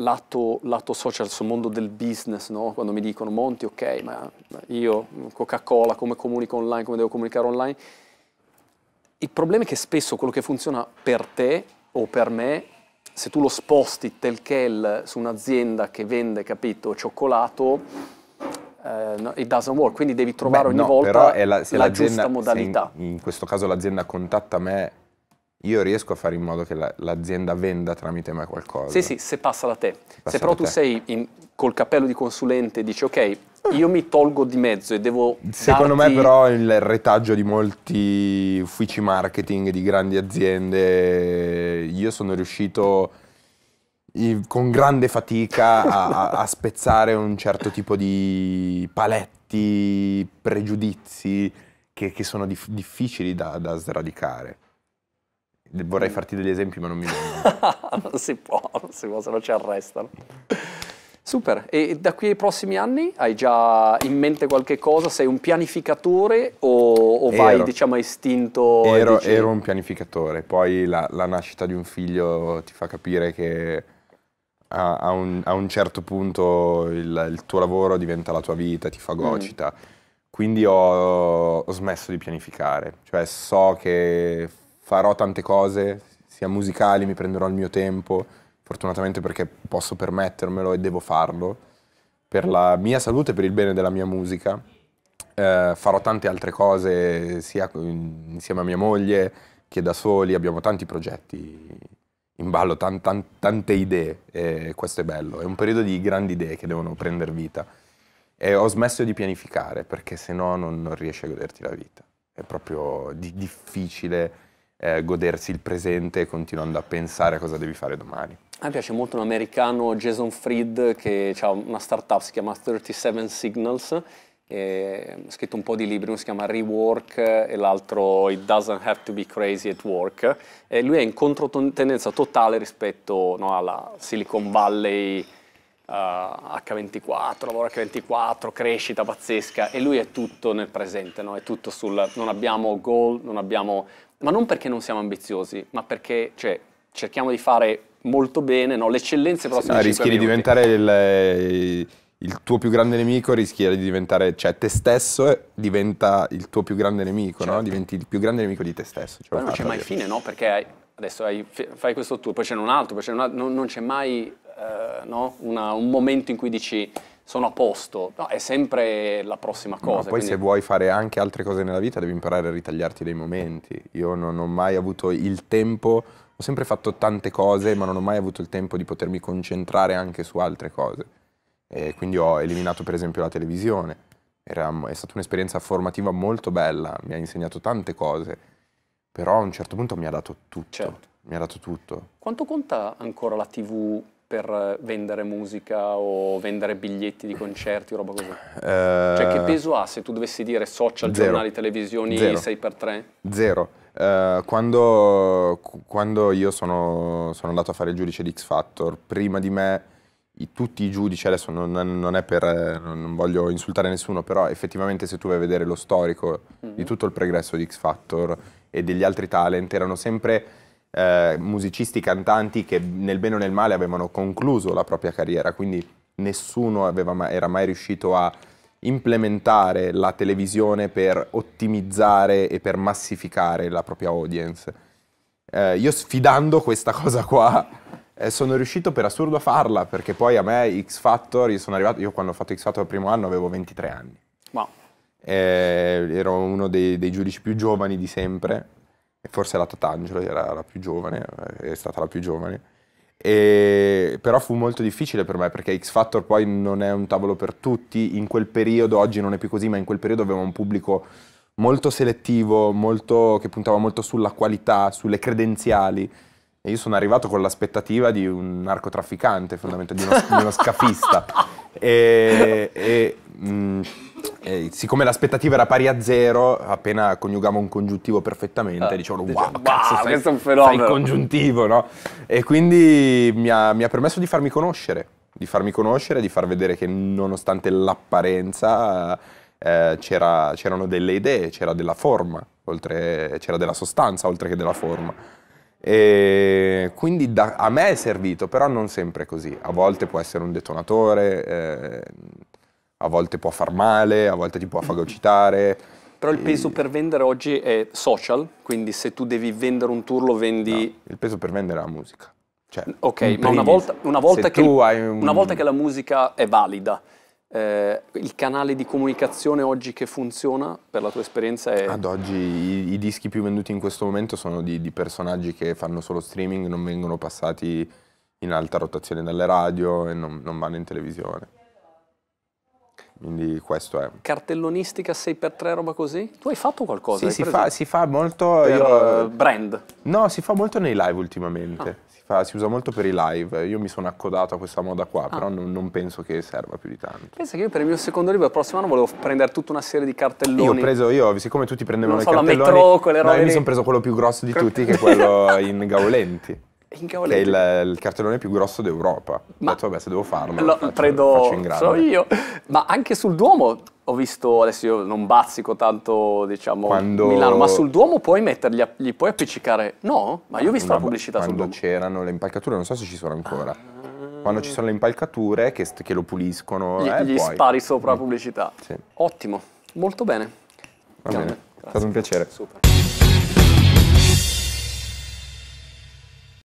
lato, lato social, sul mondo del business, no? quando mi dicono Monti, ok, ma io Coca-Cola, come comunico online, come devo comunicare online? Il problema è che spesso quello che funziona per te o per me, se tu lo sposti tel quel su un'azienda che vende, capito, cioccolato, Uh, it doesn't work, quindi devi trovare Beh, ogni no, volta la, la giusta modalità. In, in questo caso l'azienda contatta me io riesco a fare in modo che l'azienda venda tramite me qualcosa. Sì, sì, se passa da te. Passa se però tu te. sei in, col cappello di consulente e dici ok, io mi tolgo di mezzo e devo... Secondo darti... me però il retaggio di molti uffici marketing di grandi aziende, io sono riuscito con grande fatica a, a spezzare un certo tipo di paletti, pregiudizi che, che sono dif difficili da, da sradicare. Vorrei farti degli esempi, ma non mi vengono. non si può, non si può, se no ci arrestano. Super, e da qui ai prossimi anni hai già in mente qualche cosa? Sei un pianificatore o, o vai diciamo a istinto? Ero, dici... ero, un pianificatore, poi la, la, nascita di un figlio ti fa capire che a, a, un, a un, certo punto il, il, tuo lavoro diventa la tua vita, ti fagocita. Mm. Quindi ho, ho smesso di pianificare, cioè so che farò tante cose, sia musicali, mi prenderò il mio tempo, fortunatamente perché posso permettermelo e devo farlo, per la mia salute e per il bene della mia musica. Eh, farò tante altre cose, sia insieme a mia moglie che da soli, abbiamo tanti progetti in ballo tan, tan, tante idee e questo è bello, è un periodo di grandi idee che devono prendere vita e ho smesso di pianificare perché se no non, non riesci a goderti la vita, è proprio di, difficile eh, godersi il presente continuando a pensare a cosa devi fare domani. A me piace molto un americano, Jason Fried, che ha una startup, si chiama 37 Signals, ha scritto un po' di libri, uno si chiama Rework e l'altro It Doesn't Have to Be Crazy at Work. E lui è in controtendenza totale rispetto no, alla Silicon Valley uh, H24, lavoro H24, crescita pazzesca e lui è tutto nel presente, no? è tutto sul non abbiamo goal, non abbiamo ma non perché non siamo ambiziosi, ma perché cioè, cerchiamo di fare molto bene, no? le eccellenze prossime. Ah, sì, no, rischi di diventare il, eh, il, tuo più grande nemico, rischi di diventare, cioè te stesso diventa il tuo più grande nemico, certo. no? diventi il più grande nemico di te stesso. Ma non c'è mai fine, no? perché hai, adesso hai, fai questo tour, poi c'è un altro, poi un altro non, non c'è mai eh, no? Una, un momento in cui dici sono a posto. No, è sempre la prossima cosa. Ma poi quindi... se vuoi fare anche altre cose nella vita devi imparare a ritagliarti dei momenti. Io non ho mai avuto il tempo, ho sempre fatto tante cose, ma non ho mai avuto il tempo di potermi concentrare anche su altre cose. E quindi ho eliminato per esempio la televisione. Era, è stata un'esperienza formativa molto bella, mi ha insegnato tante cose, però a un certo punto mi ha dato tutto. Certo. Mi ha dato tutto. Quanto conta ancora la TV per vendere musica o vendere biglietti di concerti o roba così? Eh, cioè che peso ha se tu dovessi dire social, zero. giornali, televisioni zero. 6x3? Zero. Eh, quando, quando, io sono, sono, andato a fare il giudice di X Factor, prima di me i, tutti i giudici, adesso non, non, è per, non voglio insultare nessuno, però effettivamente se tu vai a vedere lo storico mm -hmm. di tutto il pregresso di X Factor e degli altri talent, erano sempre eh, musicisti, cantanti che nel bene o nel male avevano concluso la propria carriera, quindi nessuno mai, era mai riuscito a implementare la televisione per ottimizzare e per massificare la propria audience. Eh, io sfidando questa cosa qua eh, sono riuscito per assurdo a farla perché poi a me X Factor, io sono arrivato, io quando ho fatto X Factor il primo anno avevo 23 anni. Wow. Eh, ero uno dei, dei giudici più giovani di sempre forse la Tatangelo era la più giovane, è stata la più giovane. E, però fu molto difficile per me perché X Factor poi non è un tavolo per tutti, in quel periodo, oggi non è più così, ma in quel periodo aveva un pubblico molto selettivo, molto, che puntava molto sulla qualità, sulle credenziali e io sono arrivato con l'aspettativa di un narcotrafficante, fondamentalmente, di uno, di uno scafista. e, e, mh, mm, e, siccome l'aspettativa era pari a zero, appena coniugavo un congiuntivo perfettamente, uh, eh, dicevano wow, wow cazzo, wow, questo è un fenomeno. Fai congiuntivo, no? E quindi mi ha, mi ha permesso di farmi conoscere, di farmi conoscere, di far vedere che nonostante l'apparenza eh, c'era, c'erano delle idee, c'era della forma, oltre, c'era della sostanza oltre che della forma. E quindi da, a me è servito, però non sempre così. A volte può essere un detonatore, eh, a volte può far male, a volte ti può fagocitare. Però il peso per vendere oggi è social, quindi se tu devi vendere un tour lo vendi... No, il peso per vendere è la musica. Cioè, ok, ma una volta, una, volta che, un... una volta che la musica è valida, eh, il canale di comunicazione oggi che funziona per la tua esperienza è... Ad oggi i, i dischi più venduti in questo momento sono di, di, personaggi che fanno solo streaming, non vengono passati in alta rotazione dalle radio e non, non vanno in televisione. Quindi questo è. Cartellonistica 6x3, roba così? Tu hai fatto qualcosa? Sì, si fa, si fa, molto... Per io... Eh, brand? No, si fa molto nei live ultimamente. Ah fa, si usa molto per i live. Io mi sono accodato a questa moda qua, ah. però non, non, penso che serva più di tanto. Pensa che io per il mio secondo libro, il prossimo anno, volevo prendere tutta una serie di cartelloni. Io ho preso, io, siccome tutti prendevano so, i cartelloni, metro, quelle robe no, io mi sono preso quello più grosso di tutti, che è quello in Gaulenti. In Gaulenti. Che è il, il, cartellone più grosso d'Europa. Ma ho detto, vabbè, se devo farlo, lo, faccio, credo faccio in grado. So io. Ma anche sul Duomo ho visto, adesso io non bazzico tanto, diciamo, quando... Milano, ma sul Duomo puoi mettergli, gli puoi appiccicare? No? Ma io ho visto Una, la pubblicità sul Duomo. Quando c'erano le impalcature, non so se ci sono ancora. Ah. Quando ci sono le impalcature che, che lo puliscono, gli, eh, gli spari sopra la mm. pubblicità. Sì. Ottimo, molto bene. Va Grande. bene, Grazie. è stato un piacere. Super.